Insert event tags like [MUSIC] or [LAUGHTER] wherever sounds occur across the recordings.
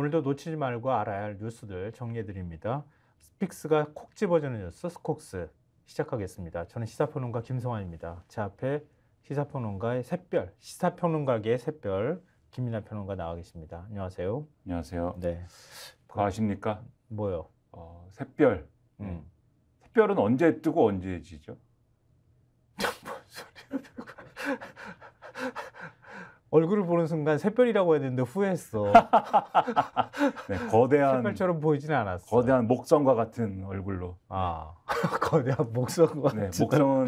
오늘도 놓치지 말고 알아야 할 뉴스들 정리해드립니다. 스픽스가 콕 집어주는 뉴스 스콕스 시작하겠습니다. 저는 시사평론가 김성환입니다. 제 앞에 시사평론가의 샛별, 시사평론가계의 샛별 김민아 평론가 나와 계십니다. 안녕하세요. 안녕하세요. 네. 그 아십니까? 뭐요? 어, 샛별. 음. 음. 샛별은 언제 뜨고 언제 지죠? [LAUGHS] 뭔 소리야? 얼굴을 보는 순간 샛별이라고 해야 되는데 후회했어. [LAUGHS] 네, 거대한 샛별처럼 보이지는 않았어. 거대한 목성과 같은 얼굴로. 아, [LAUGHS] 거대한 목성과 네, 목성은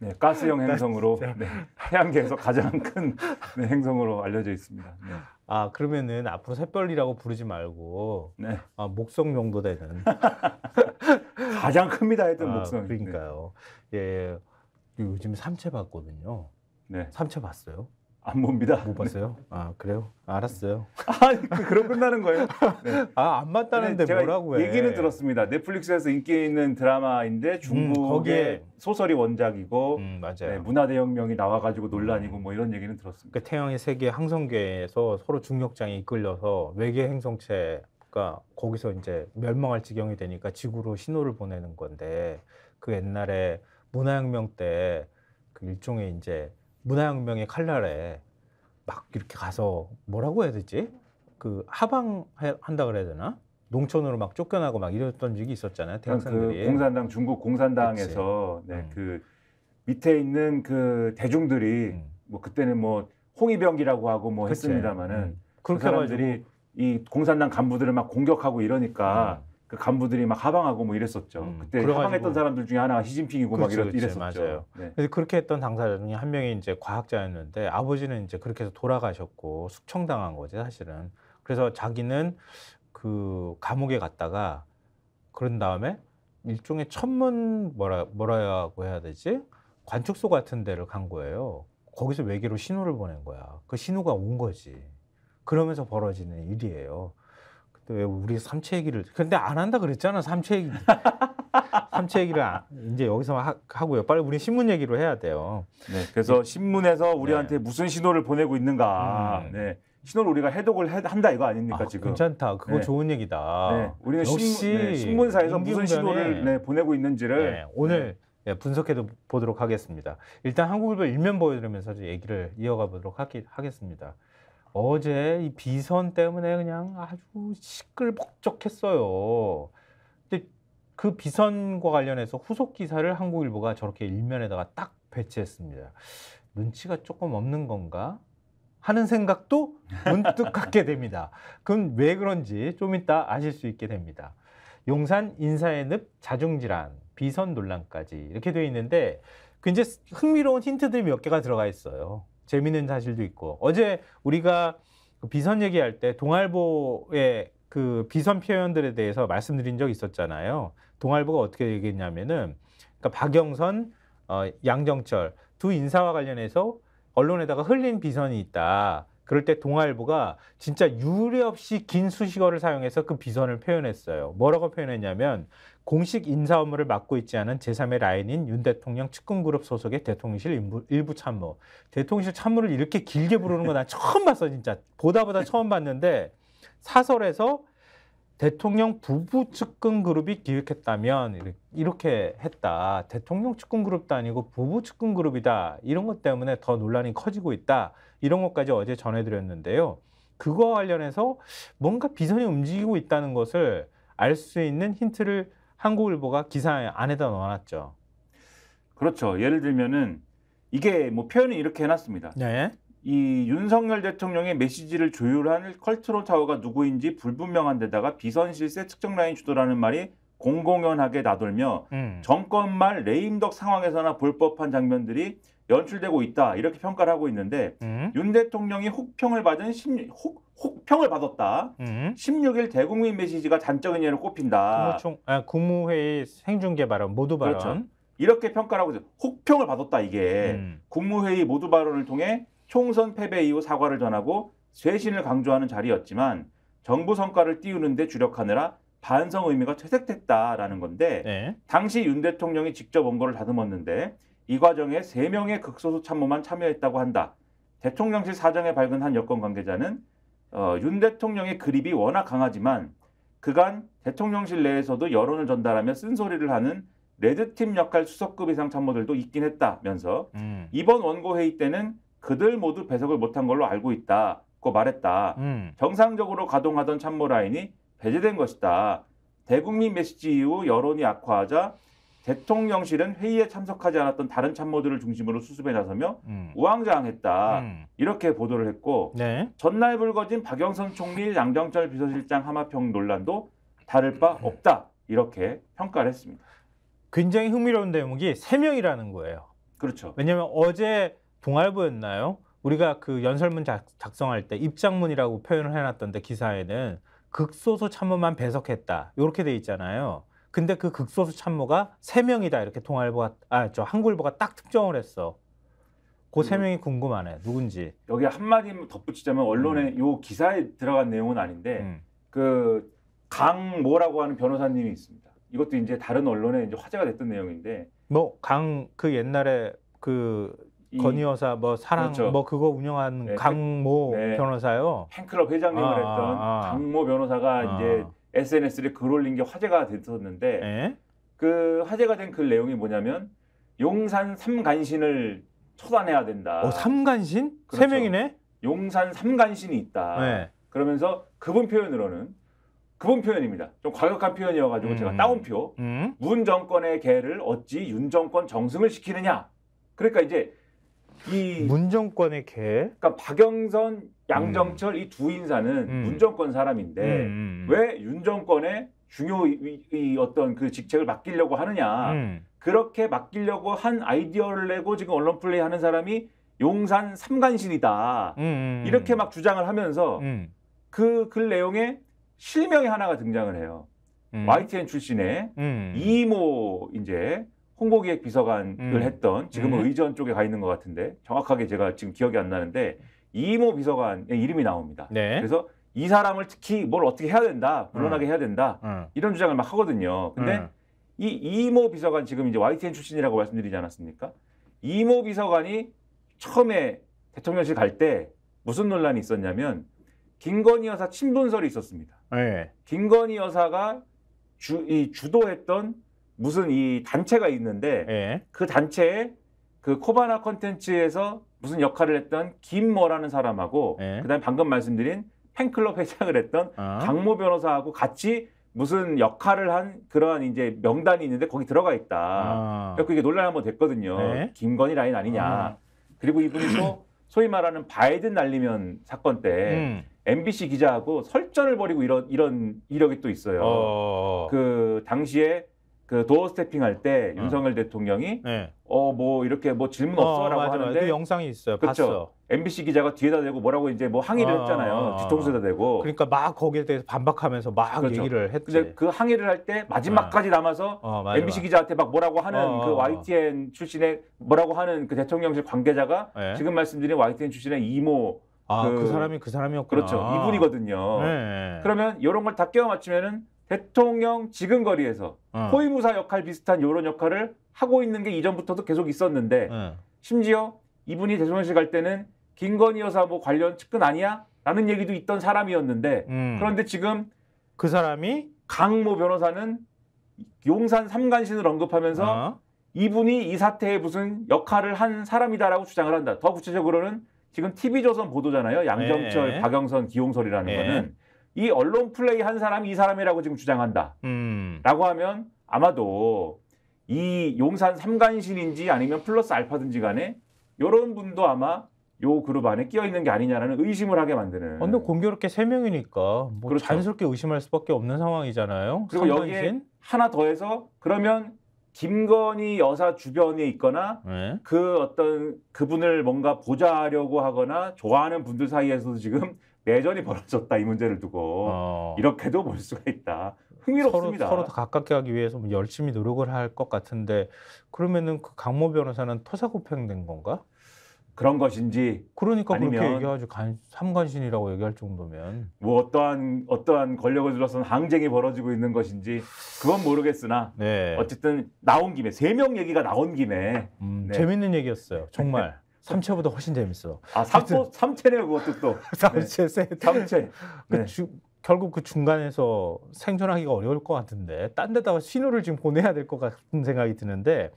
네, 가스형 행성으로 네, 태양계에서 가장 큰 네, 행성으로 알려져 있습니다. 네. 아 그러면은 앞으로 샛별이라고 부르지 말고 네. 아, 목성 정도 되는 [LAUGHS] 가장 큽니다 했던 아, 목성. 네. 그러니까요. 예, 요즘 삼체 봤거든요. 네. 삼체 봤어요? 안 봅니다. 못 봤어요? 네. 아 그래요? 알았어요. [LAUGHS] 아니 그, 그럼 끝나는 거예요? 네. 아안 맞다는데 뭐라고 해? 얘기는 들었습니다. 넷플릭스에서 인기 있는 드라마인데 음, 중국의 음, 소설이 원작이고 음, 맞아요. 네, 문화 대혁명이 나와가지고 논란이고 음. 뭐 이런 얘기는 들었습니다. 그 그러니까 태양의 세계 항성계에서 서로 중력장이 이끌려서 외계 행성체가 거기서 이제 멸망할 지경이 되니까 지구로 신호를 보내는 건데 그 옛날에 문화혁명 때 그 일종의 이제 문화혁명의 칼날에 막 이렇게 가서 뭐라고 해야 되지? 그 하방한다 그래야 되나? 농촌으로 막 쫓겨나고 막 이랬던 적이 있었잖아요. 그 대학생들이. 그 공산당 중국 공산당에서 네, 음. 그 밑에 있는 그 대중들이 음. 뭐 그때는 뭐 홍위병기라고 하고 뭐 했습니다만은 음. 그 사람들이 이 공산당 간부들을 막 공격하고 이러니까 음. 그 간부들이 막 하방하고 뭐 이랬었죠. 음, 그때 그래가지고, 하방했던 사람들 중에 하나가 시진핑이고 그렇지, 막 그렇죠, 이랬, 그렇지, 이랬었죠. 맞아요. 네. 그래서 그렇게 했던 당사자 중에 한 명이 이제 과학자였는데 아버지는 이제 그렇게 해서 돌아가셨고 숙청당한 거지 사실은. 그래서 자기는 그 감옥에 갔다가 그런 다음에 일종의 천문 뭐라 뭐라고 해야 되지 관측소 같은 데를 간 거예요. 거기서 외계로 신호를 보낸 거야. 그 신호가 온 거지. 그러면서 벌어지는 일이에요. 왜 우리 삼체 얘기를 근데 안 한다 그랬잖아 삼체 얘기 [LAUGHS] 삼체 얘기를 안, 이제 여기서 하, 고요 빨리 우리 신문 얘기로 해야 돼요. 네, 그래서 신문에서 우리한테 네. 무슨 신호를 보내고 있는가. 음. 네. 신호를 우리가 해독을 해, 한다 이거 아닙니까 아, 지금? 괜찮다. 그거 네. 좋은 얘기다. 네. 우리는 역시 신문, 네, 사에서 무슨 신호를 네, 보내고 있는지를 네, 오늘 분석해 보도록 하겠습니다. 일단 한국일보 일면 보여드리면서 얘기를 이어가 보도록 하겠습니다. 어제 이 비선 때문에 그냥 아주 시끌벅적했어요. 근데 그 비선과 관련해서 후속 기사를 한국일보가 저렇게 일면에다가 딱 배치했습니다. 눈치가 조금 없는 건가? 하는 생각도 [LAUGHS] 문득 갖게 됩니다. 그건왜 그런지 좀 이따 아실 수 있게 됩니다. 용산 인사의 늪 자중질환 비선 논란까지 이렇게 되어 있는데 굉장히 흥미로운 힌트들이 몇 개가 들어가 있어요. 재밌는 사실도 있고 어제 우리가 그 비선 얘기할 때 동아일보의 그 비선 표현들에 대해서 말씀드린 적 있었잖아요. 동아일보가 어떻게 얘기했냐면은 그러니까 박영선, 어, 양정철 두 인사와 관련해서 언론에다가 흘린 비선이 있다. 그럴 때 동아일보가 진짜 유례없이 긴 수식어를 사용해서 그 비선을 표현했어요. 뭐라고 표현했냐면 공식 인사 업무를 맡고 있지 않은 제3의 라인인 윤 대통령 측근그룹 소속의 대통령실 일부, 일부 참모. 대통령실 참모를 이렇게 길게 부르는 거 난 처음 봤어, 진짜. 보다 보다 처음 봤는데 사설에서 대통령 부부 측근 그룹이 기획했다면 이렇게 했다. 대통령 측근 그룹도 아니고 부부 측근 그룹이다. 이런 것 때문에 더 논란이 커지고 있다. 이런 것까지 어제 전해드렸는데요. 그거와 관련해서 뭔가 비선이 움직이고 있다는 것을 알 수 있는 힌트를 한국일보가 기사 안에다 넣어놨죠. 그렇죠. 예를 들면은 이게 뭐 표현을 이렇게 해놨습니다. 네. 이 윤석열 대통령의 메시지를 조율한 컬트롤 타워가 누구인지 불분명한 데다가 비선실세 측정 라인 주도라는 말이 공공연하게 나돌며 음. 정권 말 레임덕 상황에서나 볼법한 장면들이 연출되고 있다 이렇게 평가를 하고 있는데 음. 윤 대통령이 혹평을 받은 1 혹, 혹평을 받았다. 음. 16일 대국민 메시지가 단적인 예로 꼽힌다. 총 아, 국무회의 생중계 발언 모두 발언. 그렇죠. 이렇게 평가를 하고 있어요. 혹평을 받았다 이게 음. 국무회의 모두 발언을 통해 총선 패배 이후 사과를 전하고 쇄신을 강조하는 자리였지만 정부 성과를 띄우는데 주력하느라 반성 의미가 퇴색됐다라는 건데 네. 당시 윤 대통령이 직접 원고를 다듬었는데 이 과정에 3명의 극소수 참모만 참여했다고 한다. 대통령실 사정에 밝은 한 여권 관계자는 어, 윤 대통령의 그립이 워낙 강하지만 그간 대통령실 내에서도 여론을 전달하며 쓴소리를 하는 레드팀 역할 수석급 이상 참모들도 있긴 했다면서 음. 이번 원고회의 때는 그들 모두 배석을 못한 걸로 알고 있다고 말했다. 음. 정상적으로 가동하던 참모 라인이 배제된 것이다. 대국민 메시지 이후 여론이 악화하자 대통령실은 회의에 참석하지 않았던 다른 참모들을 중심으로 수습에 나서며 음. 우왕좌왕했다 음. 이렇게 보도를 했고 네. 전날 불거진 박영선 총리 양정철 비서실장 하마평 논란도 다를 바 없다 이렇게 평가를 했습니다. 굉장히 흥미로운 대목이 세 명이라는 거예요. 그렇죠. 왜냐하면 어제 동아일보였나요? 우리가 그 연설문 작, 성할때 입장문이라고 표현을 해놨던데 기사에는 극소수 참모만 배석했다 이렇게 돼 있잖아요. 근데 그 극소수 참모가 세명이다 이렇게 동아일보가 아저 한국일보가 딱 특정을 했어. 그세 음. 명이 궁금하네. 누군지. 여기 한마디 덧붙이자면 언론에 음. 요 기사에 들어간 내용은 아닌데 음. 그 강모라고 하는 변호사님이 있습니다. 이것도 이제 다른 언론에 이제 화제가 됐던 내용인데 뭐 강 그 옛날에 그 건희 여사 뭐 사랑 그렇죠. 뭐 그거 운영하는 네, 강모 그 네. 변호사요. 팬클럽 회장님을 아, 아 했던 아, 강모 변호사가 아. 이제 SNS에 글 올린 게 화제가 됐었는데 에? 예? 그 화제가 된글 그 내용이 뭐냐면 용산 삼간신을 초단해야 된다. 어, 삼간신? 그렇죠. 세 명이네. 용산 삼간신이 있다. 네. 그러면서 그분 표현으로는 그분 표현입니다. 좀 과격한 표현이어가지고 음. 제가 따옴표. 음. 문 정권의 개를 어찌 윤 정권 정승을 시키느냐. 그러니까 이제 이 문정권의 개. 그러니까 박영선 양정철 이 두 인사는 음. 문정권 사람인데 음, 음, 음. 왜 윤정권의 중요 이, 어떤 그 직책을 맡기려고 하느냐 음. 그렇게 맡기려고 한 아이디어를 내고 지금 언론 플레이 하는 사람이 용산 삼간실이다 이렇게 막 주장을 하면서 그글 그 내용에 실명이 하나가 등장을 해요. 음. YTN 출신의 이모 이제 홍보기획 비서관을 했던 지금은 의전 쪽에 가 있는 것 같은데 정확하게 제가 지금 기억이 안 나는데 이모 비서관 의 이름이 나옵니다. 네. 그래서 이 사람을 특히 뭘 어떻게 해야 된다, 물러나게 음. 해야 된다 음. 이런 주장을 막 하거든요. 근데 음. 이 이모 비서관 지금 이제 YTN 출신이라고 말씀드리지 않았습니까? 이모 비서관이 처음에 대통령실 갈 때 무슨 논란이 있었냐면 김건희 여사 친분설이 있었습니다. 네. 김건희 여사가 주, 이 주도했던 무슨 이 단체가 있는데 네. 그 단체에 그 코바나 콘텐츠에서 무슨 역할을 했던 김머라는 사람하고 예. 그다음에 방금 말씀드린 팬클럽 회장을 했던 아. 강모 변호사하고 같이 무슨 역할을 한 그러한 이제 명단이 있는데 거기 들어가 있다. 아. 그래서 이게 논란이 한 번 됐거든요. 네. 김건희 라인 아니냐. 아. 그리고 이분이 또 소위 말하는 바이든 날리면 사건 때 음. MBC 기자하고 설전을 벌이고 이런 이런 이력이 또 있어요. 어. 그 당시에 그 도어 스태핑 할때 음. 윤석열 대통령이 네. 예. 어뭐 이렇게 뭐 질문 어, 없어라고 맞아, 하는데 그 영상이 있어요. 그쵸? 봤어. MBC 기자가 뒤에다 대고 뭐라고 이제 뭐 항의를 아, 했잖아요. 아, 뒤통수에다 대고. 그러니까 막 거기에 대해서 반박하면서 막 그렇죠. 얘기를 했지. 근데 그 항의를 할 때 마지막까지 예. 남아서 어, 맞아, MBC 기자한테 막 뭐라고 하는 어, 그 YTN 어. 출신의 뭐라고 하는 그 대통령실 관계자가 네. 지금 말씀드린 YTN 출신의 이모 아, 그, 그 사람이 그 사람이었구나. 그렇죠. 이분이거든요. 네. 그러면 이런 걸 다 끼워 맞추면은 대통령 지금 거리에서 어. 호위무사 역할 비슷한 이런 역할을 하고 있는 게 이전부터도 계속 있었는데 어. 심지어 이분이 대통령실 갈 때는 김건희 여사 뭐 관련 측근 아니야? 라는 얘기도 있던 사람이었는데 음. 그런데 지금 그 사람이 강모 변호사는 용산 삼간신을 언급하면서 어. 이분이 이 사태에 무슨 역할을 한 사람이다라고 주장을 한다. 더 구체적으로는 지금 TV조선 보도잖아요. 양정철, 네. 박영선, 기용설이라는 네. 거는 이 언론 플레이 한 사람이 이 사람이라고 지금 주장한다. 음. 라고 하면 아마도 이 용산 삼간신인지 아니면 플러스 알파든지 간에 이런 분도 아마 요 그룹 안에 끼어 있는 게 아니냐라는 의심을 하게 만드는. 어, 근데 공교롭게 세 명이니까 뭐 그렇죠. 자연스럽게 의심할 수밖에 없는 상황이잖아요. 그리고 삼간신? 여기에 하나 더해서 그러면 김건희 여사 주변에 있거나 네. 그 어떤 그분을 뭔가 보자려고 하거나 좋아하는 분들 사이에서도 지금 내전이 벌어졌다 이 문제를 두고 어. 이렇게도 볼 수가 있다. 흥미롭습니다. 서로, 서로 더 가깝게 하기 위해서 뭐 열심히 노력을 할 것 같은데 그러면은 그 강모 변호사는 토사구팽된 건가? 그런 것인지 그러니까 그렇게 얘기하죠 간, 삼관신이라고 얘기할 정도면 뭐 어떠한 어떠한 권력을 둘러싼 항쟁이 벌어지고 있는 것인지 그건 모르겠으나 네. 어쨌든 나온 김에 세 명 얘기가 나온 김에 음, 네. 재밌는 얘기였어요 정말 [LAUGHS] 삼체보다 훨씬 재밌어. 아 삼포 삼체네요 그것도 또. [LAUGHS] 삼체 네. 삼체. 그 네. 주, 결국 그 중간에서 생존하기가 어려울 것 같은데 딴 데다가 신호를 지금 보내야 될 것 같은 생각이 드는데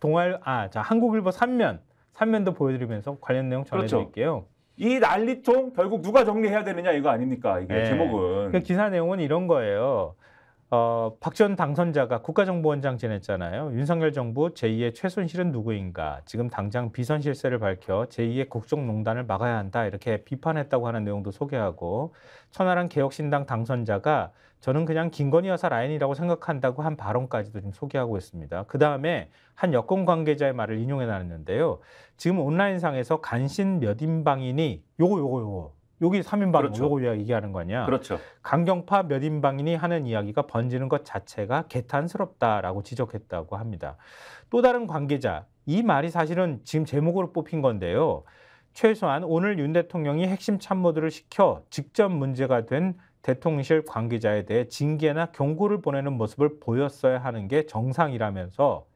동아일 아 자 한국일보 삼면삼면도 보여드리면서 관련 내용 전해드릴게요. 그렇죠. 이 난리통 결국 누가 정리해야 되느냐 이거 아닙니까 이게 네. 제목은. 그 기사 내용은 이런 거예요. 어, 박 전 당선자가 국가정보원장 지냈잖아요. 윤석열 정부 제2의 최순실은 누구인가? 지금 당장 비선 실세를 밝혀 제2의 국정농단을 막아야 한다. 이렇게 비판했다고 하는 내용도 소개하고 천하랑 개혁신당 당선자가 저는 그냥 김건희 여사 라인이라고 생각한다고 한 발언까지도 좀 소개하고 있습니다. 그 다음에 한 여권 관계자의 말을 인용해 놨는데요. 지금 온라인상에서 간신 몇 인방이니 요거 요거 요거 여기 삼인방 그렇죠. 요거 얘기하는 거냐. 그렇죠. 강경파 몇인방이니 하는 이야기가 번지는 것 자체가 개탄스럽다라고 지적했다고 합니다. 또 다른 관계자, 이 말이 사실은 지금 제목으로 뽑힌 건데요. 최소한 오늘 윤 대통령이 핵심 참모들을 시켜 직접 문제가 된 대통령실 관계자에 대해 징계나 경고를 보내는 모습을 보였어야 하는 게 정상이라면서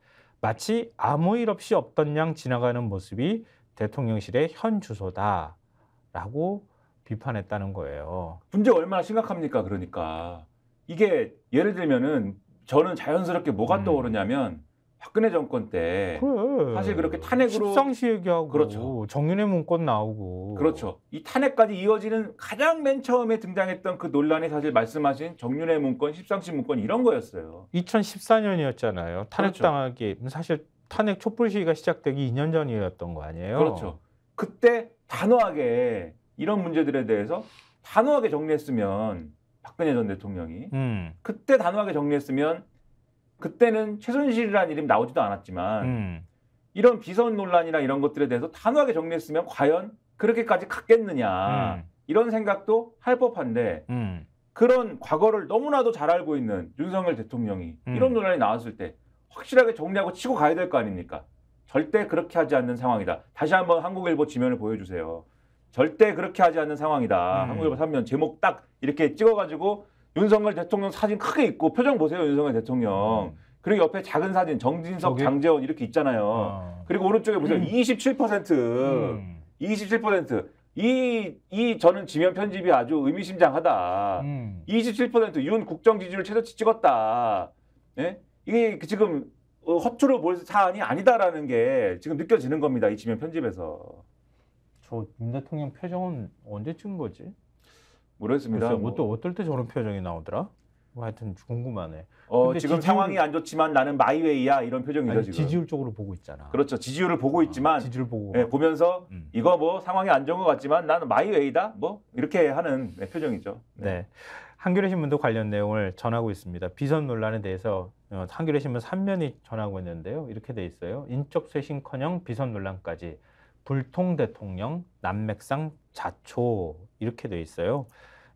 마치 아무 일 없이 없던 양 지나가는 모습이 대통령실의 현 주소다라고 비판했다는 거예요. 문제 얼마나 심각합니까? 그러니까 이게 예를 들면은 저는 자연스럽게 뭐가 음. 떠오르냐면 박근혜 정권 때 그래. 사실 그렇게 탄핵으로 상시 얘기하고 그렇죠. 정윤회 문건 나오고 그렇죠. 이 탄핵까지 이어지는 가장 맨 처음에 등장했던 그 논란이 사실 말씀하신 정윤회 문건, 십상시 문건 이런 거였어요. 2014년이었잖아요. 탄핵당하기 그렇죠. 사실 탄핵 촛불 시위가 시작되기 2년 전이었던 거 아니에요? 그렇죠. 그때 단호하게 이런 문제들에 대해서 단호하게 정리했으면 박근혜 전 대통령이 음. 그때 단호하게 정리했으면 그때는 최순실이라는 이름 나오지도 않았지만 음. 이런 비선 논란이나 이런 것들에 대해서 단호하게 정리했으면 과연 그렇게까지 갔겠느냐 음. 이런 생각도 할 법한데 음. 그런 과거를 너무나도 잘 알고 있는 윤석열 대통령이 음. 이런 논란이 나왔을 때 확실하게 정리하고 치고 가야 될 거 아닙니까? 절대 그렇게 하지 않는 상황이다. 다시 한번 한국일보 지면을 보여주세요. 절대 그렇게 하지 않는 상황이다. 음. 한국일보 3면 제목 딱 이렇게 찍어가지고 윤석열 대통령 사진 크게 있고 표정 보세요 윤석열 대통령. 음. 그리고 옆에 작은 사진 정진석, 저기... 장재원 이렇게 있잖아요. 어. 그리고 오른쪽에 보세요. 음. 27%. 음. 27%. 이, 이 저는 지면 편집이 아주 의미심장하다. 음. 27%윤 국정 지지율 최저치 찍었다. 예? 이게 지금 어, 허투루 볼 사안이 아니다라는 게 지금 느껴지는 겁니다. 이 지면 편집에서. 저문 대통령 표정은 언제 찍은 거지? 모르겠습니다. 글쎄, 뭐. 뭐 어떨 때 저런 표정이 나오더라? 뭐 하여튼 궁금하네. 어, 지금 지지율- 상황이 안 좋지만 나는 마이웨이야 이런 표정이죠 아니, 지금. 지지율 쪽으로 보고 있잖아. 그렇죠. 지지율을 보고 아, 있지만 지지율 보고. 예, 보면서 음. 이거 뭐 상황이 안 좋은 것 같지만 나는 마이웨이다 뭐 이렇게 하는 네, 표정이죠. 네. 네. 한겨레 신문도 관련 내용을 전하고 있습니다. 비선 논란에 대해서 어, 한겨레 신문 3면이 전하고 있는데요. 이렇게 돼 있어요. 인적 쇄신커녕 비선 논란까지 불통 대통령, 난맥상 자초 이렇게 돼 있어요.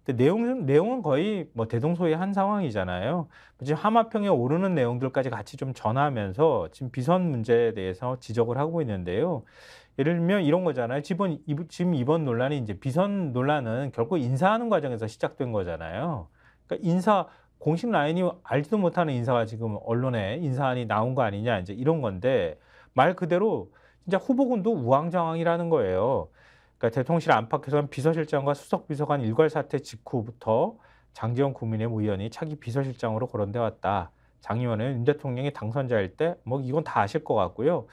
근데 내용 내용은 거의 뭐 대동소이한 상황이잖아요. 지금 하마평에 오르는 내용들까지 같이 좀 전하면서 지금 비선 문제에 대해서 지적을 하고 있는데요. 예를 들면 이런 거잖아요. 지금 지금 이번 논란이 이제 비선 논란은 결국 인사하는 과정에서 시작된 거잖아요. 그러니까 인사 공식 라인이 알지도 못하는 인사가 지금 언론에 인사안이 나온 거 아니냐 이제 이런 건데 말 그대로 이제 후보군도 우왕좌왕이라는 거예요. 그러니까 대통령실 안팎에서는 비서실장과 수석비서관 일괄 사태 직후부터 장재원 국민의힘 의원이 차기 비서실장으로 거론돼 왔다. 장 의원은 윤 대통령이 당선자일 때 뭐 이건 다 아실 것 같고요.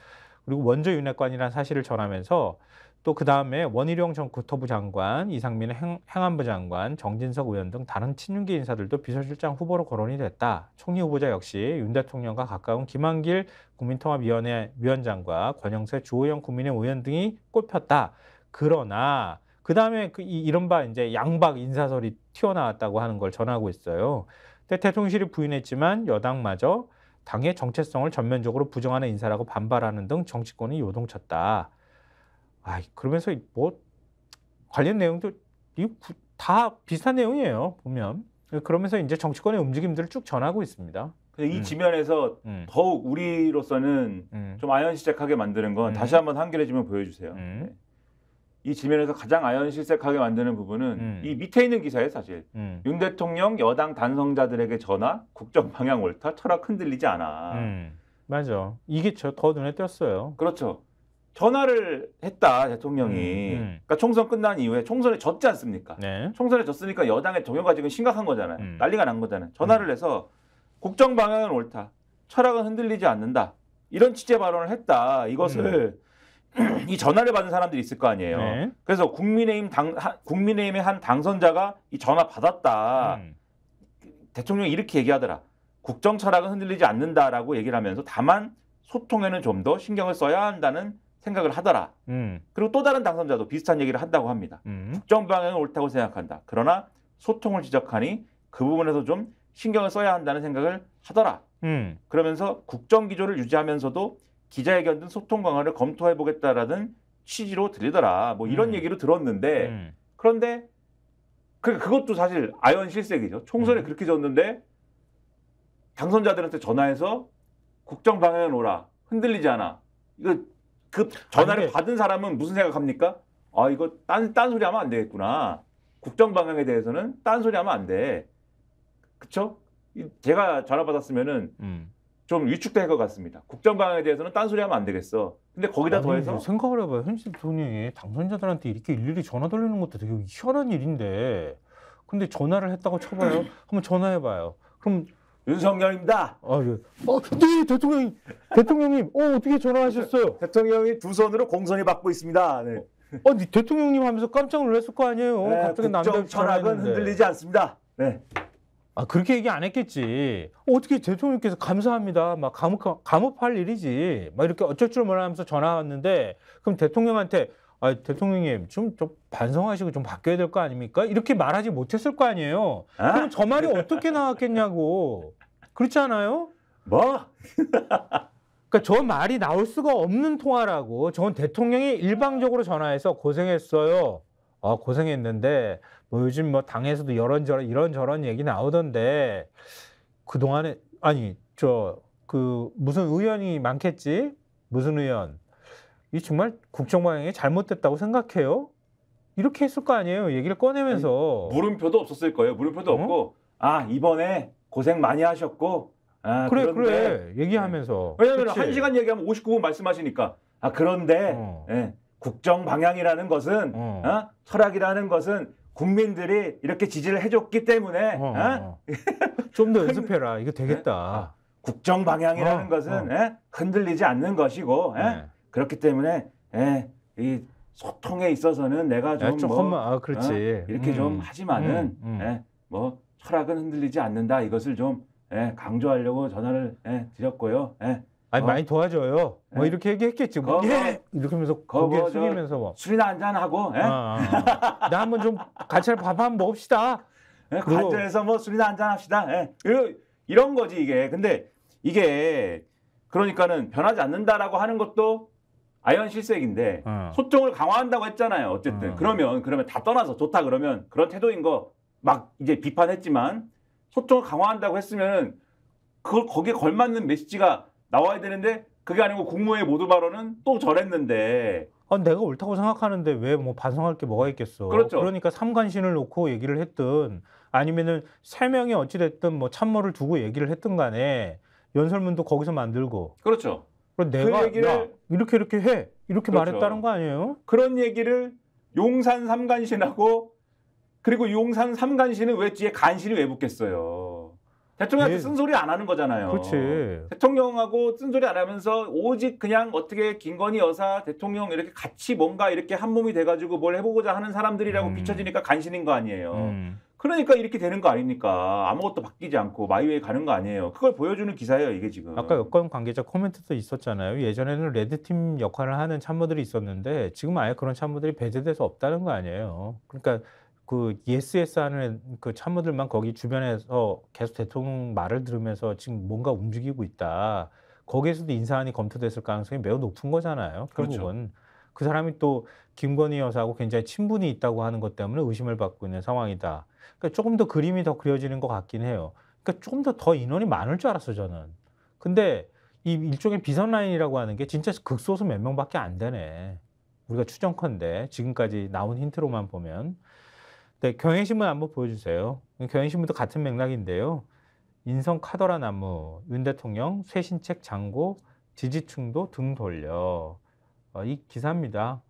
그리고 원조 윤핵관이라는 사실을 전하면서 또그 다음에 원희룡 전 국토부 장관, 이상민 행, 안부 장관, 정진석 의원 등 다른 친윤계 인사들도 비서실장 후보로 거론이 됐다. 총리 후보자 역시 윤 대통령과 가까운 김한길 국민통합위원회 위원장과 권영세, 주호영 국민의 의원 등이 꼽혔다. 그러나 그다음에 그 이, 이른바 이제 양박 인사설이 튀어나왔다고 하는 걸 전하고 있어요. 근데 대통령실이 부인했지만 여당마저 당의 정체성을 전면적으로 부정하는 인사라고 반발하는 등 정치권이 요동쳤다. 아, 그러면서 뭐 관련 내용도 다 비슷한 내용이에요 보면. 그러면서 이제 정치권의 움직임들을 쭉 전하고 있습니다. 근데 이 음. 지면에서 음. 더욱 우리로서는 음. 좀 아연실색하게 만드는 건 음. 다시 한번 한겨해 지면 보여주세요. 음. 네. 이 지면에서 가장 아연실색하게 만드는 부분은 음. 이 밑에 있는 기사예요, 사실. 윤 대통령 여당 단성자들에게 전화, 국정 방향 옳다, 철학 흔들리지 않아. 맞아. 이게 저 더 눈에 띄었어요. 그렇죠. 전화를 했다 대통령이. 음, 음. 그러니까 총선 끝난 이후에 총선에 졌지 않습니까? 네. 총선에 졌으니까 여당의 동요가 지금 심각한 거잖아요. 음. 난리가 난 거잖아요. 전화를 음. 해서 국정 방향은 옳다, 철학은 흔들리지 않는다 이런 취재 발언을 했다. 이것을 음. [CLEARS THROAT] 이 전화를 받은 사람들이 있을 거 아니에요. 네. 그래서 국민의힘 당 하, 국민의힘의 한 당선자가 이 전화 받았다. 음. 대통령이 이렇게 얘기하더라. 국정 철학은 흔들리지 않는다라고 얘기를 하면서 다만 소통에는 좀 더 신경을 써야 한다는 생각을 하더라. 음. 그리고 또 다른 당선자도 비슷한 얘기를 한다고 합니다. 음. 국정 방향은 옳다고 생각한다. 그러나 소통을 지적하니 그 부분에서 좀 신경을 써야 한다는 생각을 하더라. 음. 그러면서 국정 기조를 유지하면서도 기자회견 등 소통 강화를 검토해 보겠다라는 취지로 들리더라. 뭐 이런 음. 얘기로 들었는데 음. 그런데 그 그것도 사실 아연 실색이죠. 총선에 음. 그렇게 졌는데 당선자들한테 전화해서 국정 방향은 오라 흔들리지 않아. 이거 그 전화를 아니, 받은 사람은 무슨 생각합니까? 아 이거 딴, 딴 소리 하면 안 되겠구나. 국정 방향에 대해서는 딴 소리 하면 안 돼. 그쵸? 제가 전화 받았으면은 음. 좀 위축될 것 같습니다. 국정 방향에 대해서는 딴 소리 하면 안 되겠어. 근데 거기다 아니, 더해서 생각을 해봐요. 현실 대통령이 당선자들한테 이렇게 일일이 전화 돌리는 것도 되게 희한한 일인데 근데 전화를 했다고 쳐봐요. [CLEARS THROAT] 한번 전화해봐요. 그럼 윤석열입니다. 아, 예. 어, 네, 대통령님, 대통령님, 어, 어떻게 전화하셨어요? 대통령이 두 손으로 공손히 받고 있습니다. 네. 어, 네, 대통령님 하면서 깜짝 놀랐을 거 아니에요. 네, 갑자기 남자 정 전화는 흔들리지 않습니다. 네. 아, 그렇게 얘기 안 했겠지. 어떻게 대통령께서 감사합니다. 막 감옥, 감옥할 일이지. 막 이렇게 어쩔 줄 몰라 하면서 전화 왔는데, 그럼 대통령한테 아, 대통령님 좀, 좀 반성하시고 좀 바뀌어야 될 거 아닙니까? 이렇게 말하지 못했을 거 아니에요. 아? 그럼 저 말이 어떻게 나왔겠냐고. 그렇지 않아요? 뭐? 그러니까 저 말이 나올 수가 없는 통화라고. 전 대통령이 일방적으로 전화해서 고생했어요. 아, 고생했는데 뭐 요즘 뭐 당에서도 이런저런 이런저런 얘기 나오던데 그동안에 아니 저 그 무슨 의원이 많겠지? 무슨 의원? 이 정말 국정 방향이 잘못됐다고 생각해요. 이렇게 했을 거 아니에요. 얘기를 꺼내면서 아니, 물음표도 없었을 거예요. 물음표도 어? 없고 아 이번에 고생 많이 하셨고 아, 그래 그런데, 그래 얘기하면서 네. 왜냐면한 시간 얘기하면 59분 말씀하시니까 아 그런데 어. 예, 국정 방향이라는 것은 어. 어? 철학이라는 것은 국민들이 이렇게 지지를 해줬기 때문에 어, 어, 어. 어? 좀더 [LAUGHS] 연습해라 이거 되겠다. 예? 국정 방향이라는 것은 예? 흔들리지 않는 것이고 예? 네. 그렇기 때문에 에, 예, 이 소통에 있어서는 내가 아, 좀, 야, 좀 뭐, 아, 그렇지. 어, 이렇게 음, 좀 하지만은 음, 음. 에, 예, 뭐 철학은 흔들리지 않는다 이것을 좀 에, 예, 강조하려고 전화를 에, 드렸고요. 에, 아니 거, 어? 많이 도와줘요. 에? 뭐 이렇게 얘기했겠지. 뭐 거, 예! 이렇게 하면서 고개 뭐 숙이면서 뭐. 술이나 한잔 하고. 에? 아, 아, 아. 나 한번 좀 같이 밥 한번 먹읍시다. 관전에서 뭐 술이나 한잔 합시다. 이런 거지 이게. 근데 이게 그러니까는 변하지 않는다라고 하는 것도 아연 실색인데 어. 소총을 강화한다고 했잖아요. 어쨌든 어. 그러면 그러면 다 떠나서 좋다 그러면 그런 태도인 거 막 이제 비판했지만 소총을 강화한다고 했으면 은 그걸 거기에 걸맞는 메시지가 나와야 되는데 그게 아니고 국무회의 모두 발언은 또 저랬는데 아, 내가 옳다고 생각하는데 왜뭐 반성할 게 뭐가 있겠어. 그렇죠. 그러니까 삼관신을 놓고 얘기를 했든 아니면은 세 명이 어찌 됐든 뭐 참모를 두고 얘기를 했든 간에 연설문도 거기서 만들고. 그렇죠. 그리고 그 내가 그 얘기를 야, 이렇게 이렇게 해 이렇게 그렇죠. 말했다는 거 아니에요? 그런 얘기를 용산 삼간신하고 그리고 용산 삼간신은 왜 뒤에 간신이 왜 붙겠어요? 대통령한테 예. 네. 쓴소리 안 하는 거잖아요. 그렇지. 대통령하고 쓴소리 안 하면서 오직 그냥 어떻게 김건희 여사 대통령 이렇게 같이 뭔가 이렇게 한 몸이 돼가지고 뭘 해보고자 하는 사람들이라고 음. 비춰지니까 간신인 거 아니에요. 음. 그러니까 이렇게 되는 거 아닙니까? 아무것도 바뀌지 않고 마이웨이 가는 거 아니에요. 그걸 보여주는 기사예요, 이게 지금. 아까 여권 관계자 코멘트도 있었잖아요. 예전에는 레드팀 역할을 하는 참모들이 있었는데 지금 아예 그런 참모들이 배제돼서 없다는 거 아니에요. 그러니까 그 예스예스 하는 그 참모들만 거기 주변에서 계속 대통령 말을 들으면서 지금 뭔가 움직이고 있다. 거기에서도 인사안이 검토됐을 가능성이 매우 높은 거잖아요. 그렇죠. 결국은. 그렇죠. 그 사람이 또 김건희 여사하고 굉장히 친분이 있다고 하는 것 때문에 의심을 받고 있는 상황이다. 그러니까 조금 더 그림이 더 그려지는 것 같긴 해요. 그러니까 조금 더 더 인원이 많을 줄 알았어 저는. 근데 이 일종의 비선 라인이라고 하는 게 진짜 극소수 몇 명밖에 안 되네. 우리가 추정컨대 지금까지 나온 힌트로만 보면. 네, 경향신문 한번 보여주세요. 경향신문도 같은 맥락인데요. 인성 카더라 나무, 윤 대통령, 쇄신책 장고, 지지충도 등 돌려. 어, 이 기사입니다.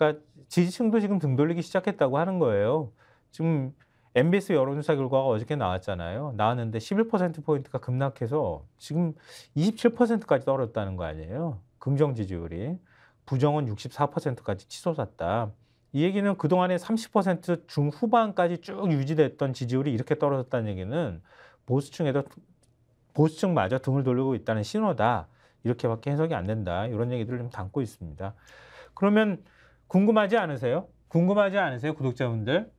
그러니까 지지층도 지금 등 돌리기 시작했다고 하는 거예요. 지금 MBS 여론조사 결과가 어저께 나왔잖아요. 나왔는데 11%포인트가 급락해서 지금 27%까지 떨어졌다는 거 아니에요. 긍정 지지율이. 부정은 64%까지 치솟았다. 이 얘기는 그동안에 30% 중후반까지 쭉 유지됐던 지지율이 이렇게 떨어졌다는 얘기는 보수층에도 보수층마저 등을 돌리고 있다는 신호다. 이렇게밖에 해석이 안 된다. 이런 얘기들을 좀 담고 있습니다. 그러면 궁금하지 않으세요? 궁금하지 않으세요, 구독자분들?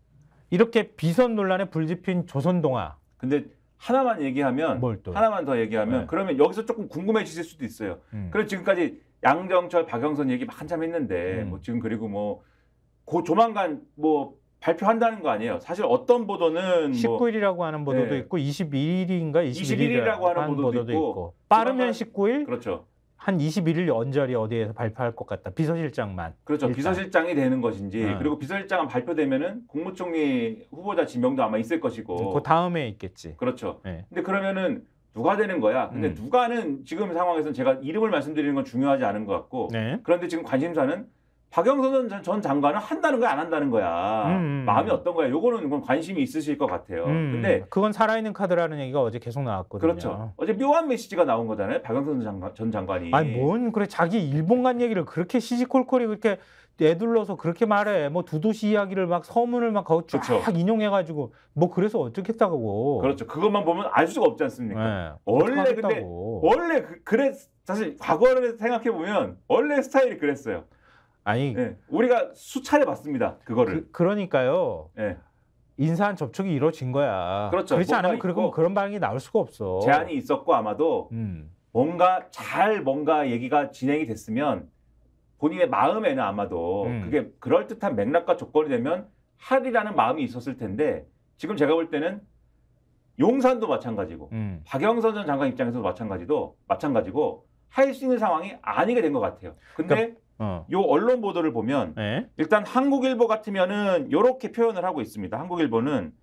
이렇게 비선 논란에 불집힌 조선동화. 근데 하나만 얘기하면 뭘 또? 하나만 더 얘기하면 네. 그러면 여기서 조금 궁금해지실 수도 있어요. 음. 그럼 지금까지 양정철, 박영선 얘기 한참 했는데 음. 뭐 지금 그리고 뭐고 조만간 뭐 발표한다는 거 아니에요. 사실 어떤 보도는 19일이라고 뭐 하는 보도도 네. 있고 21일인가 21일이라고 하는 보도도, 보도도 있고, 있고, 빠르면 조만간, 19일, 그렇죠. 한 21일 연절이 어디에서 발표할 것 같다. 비서실장만. 그렇죠. 일단. 비서실장이 되는 것인지 음. 그리고 비서실장은 발표되면은 국무총리 후보자 지명도 아마 있을 것이고. 음, 그 다음에 있겠지. 그렇죠. 네. 근데 그러면은 누가 되는 거야? 근데 음. 누가는 지금 상황에서는 제가 이름을 말씀드리는 건 중요하지 않은 것 같고. 네. 그런데 지금 관심사는 박영선 전, 장관은 한다는 거야 안 한다는 거야 음, 음. 마음이 어떤 거야 요거는 그럼 관심이 있으실 것 같아요 음, 근데 음. 그건 살아있는 카드라는 얘기가 어제 계속 나왔거든요 그렇죠 어제 묘한 메시지가 나온 거잖아요 박영선 장관, 전 장관이 아니 뭔 그래 자기 일본 간 얘기를 그렇게 시시콜콜이 그렇게 애둘러서 그렇게 말해 뭐 두도시 이야기를 막 서문을 막 거기 그렇죠. 쫙 그렇죠. 인용해가지고 뭐 그래서 어쩌겠다고 그렇죠 그것만 보면 알 수가 없지 않습니까 네, 원래 근데 원래 그, 그래 사실 과거를 생각해 보면 원래 스타일이 그랬어요 아니 예. 우리가 수차례 봤습니다. 그거를. 그, 러니까요 예. 인사한 접촉이 이루어진 거야. 그렇죠. 지 뭔가 않으면 그리고 그런 반응이 나올 수가 없어. 제안이 있었고 아마도 음. 뭔가 잘 뭔가 얘기가 진행이 됐으면 본인의 마음에는 아마도 음. 그게 그럴 듯한 맥락과 조건이 되면 할이라는 마음이 있었을 텐데 지금 제가 볼 때는 용산도 마찬가지고 음. 박영선 전 장관 입장에서도 마찬가지도 마찬가지고 할 수 있는 상황이 아니게 된 것 같아요. 근데 그러니까 어. 요 언론 보도를 보면 예? 일단 한국일보 같으면은 요렇게 표현을 하고 있습니다. 한국일보는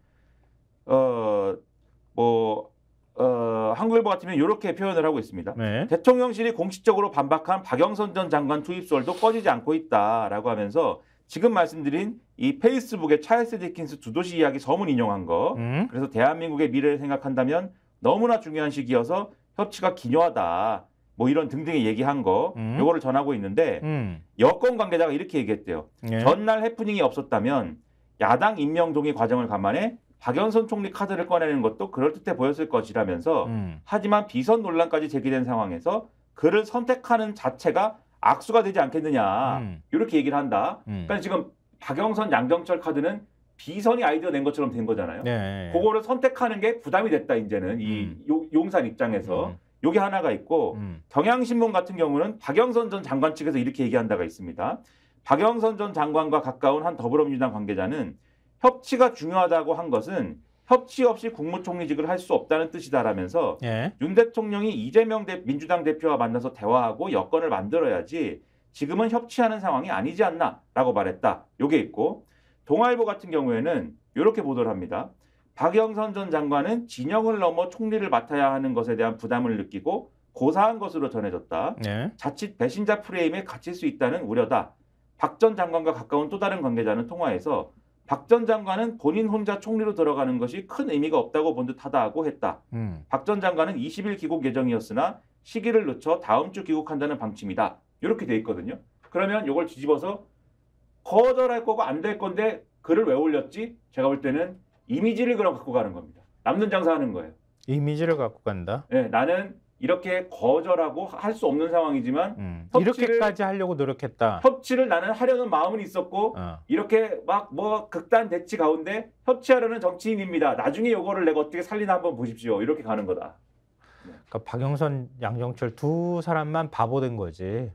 어뭐 어, 한국일보 같으면 요렇게 표현을 하고 있습니다. 네. 대통령실이 공식적으로 반박한 박영선 전 장관 투입설도 꺼지지 않고 있다라고 하면서 지금 말씀드린 이 페이스북의 찰스 디킨스 두 도시 이야기 서문 인용한 거. 음? 그래서 대한민국의 미래를 생각한다면 너무나 중요한 시기여서 협치가 기묘하다. 뭐 이런 등등의 얘기한 거 음. 요거를 전하고 있는데 음. 여권 관계자가 이렇게 얘기했대요. 예. 전날 해프닝이 없었다면 야당 임명동의 과정을 감안해 박연선 총리 카드를 꺼내는 것도 그럴듯해 보였을 것이라면서 음. 하지만 비선 논란까지 제기된 상황에서 그를 선택하는 자체가 악수가 되지 않겠느냐 음. 이렇게 얘기를 한다. 음. 그러니까 지금 박영선 양정철 카드는 비선이 아이디어 낸 것처럼 된 거잖아요. 네. 그거를 선택하는 게 부담이 됐다 이제는 이 음. 용, 용산 입장에서. 음. 요게 하나가 있고 음. 경향신문 같은 경우는 박영선 전 장관 측에서 이렇게 얘기한다가 있습니다. 박영선 전 장관과 가까운 한 더불어민주당 관계자는 협치가 중요하다고 한 것은 협치 없이 국무총리직을 할 수 없다는 뜻이다라면서 예. 윤 대통령이 이재명 대, 민주당 대표와 만나서 대화하고 여건을 만들어야지 지금은 협치하는 상황이 아니지 않나라고 말했다. 요게 있고 동아일보 같은 경우에는 이렇게 보도를 합니다. 박영선 전 장관은 진영을 넘어 총리를 맡아야 하는 것에 대한 부담을 느끼고 고사한 것으로 전해졌다. 네. 자칫 배신자 프레임에 갇힐 수 있다는 우려다. 박 전 장관과 가까운 또 다른 관계자는 통화에서 박 전 장관은 본인 혼자 총리로 들어가는 것이 큰 의미가 없다고 본 듯하다고 했다. 음. 박전 장관은 20일 귀국 예정이었으나 시기를 늦춰 다음 주 귀국한다는 방침이다. 이렇게 돼 있거든요. 그러면 이걸 뒤집어서 거절할 거고 안 될 건데 글을 왜 올렸지? 제가 볼 때는 이미지를 그럼 갖고 가는 겁니다. 남는 장사하는 거예요. 이미지를 갖고 간다. 네, 나는 이렇게 거절하고 할 수 없는 상황이지만 음. 협치를- 이렇게까지 하려고 노력했다. 협치를 나는 하려는 마음은 있었고 어. 이렇게 막 뭐 극단 대치 가운데 협치하려는 정치인입니다. 나중에 요거를 내가 어떻게 살리나 한번 보십시오. 이렇게 가는 거다. 네. 그러니까 박영선, 양정철 두 사람만 바보된 거지.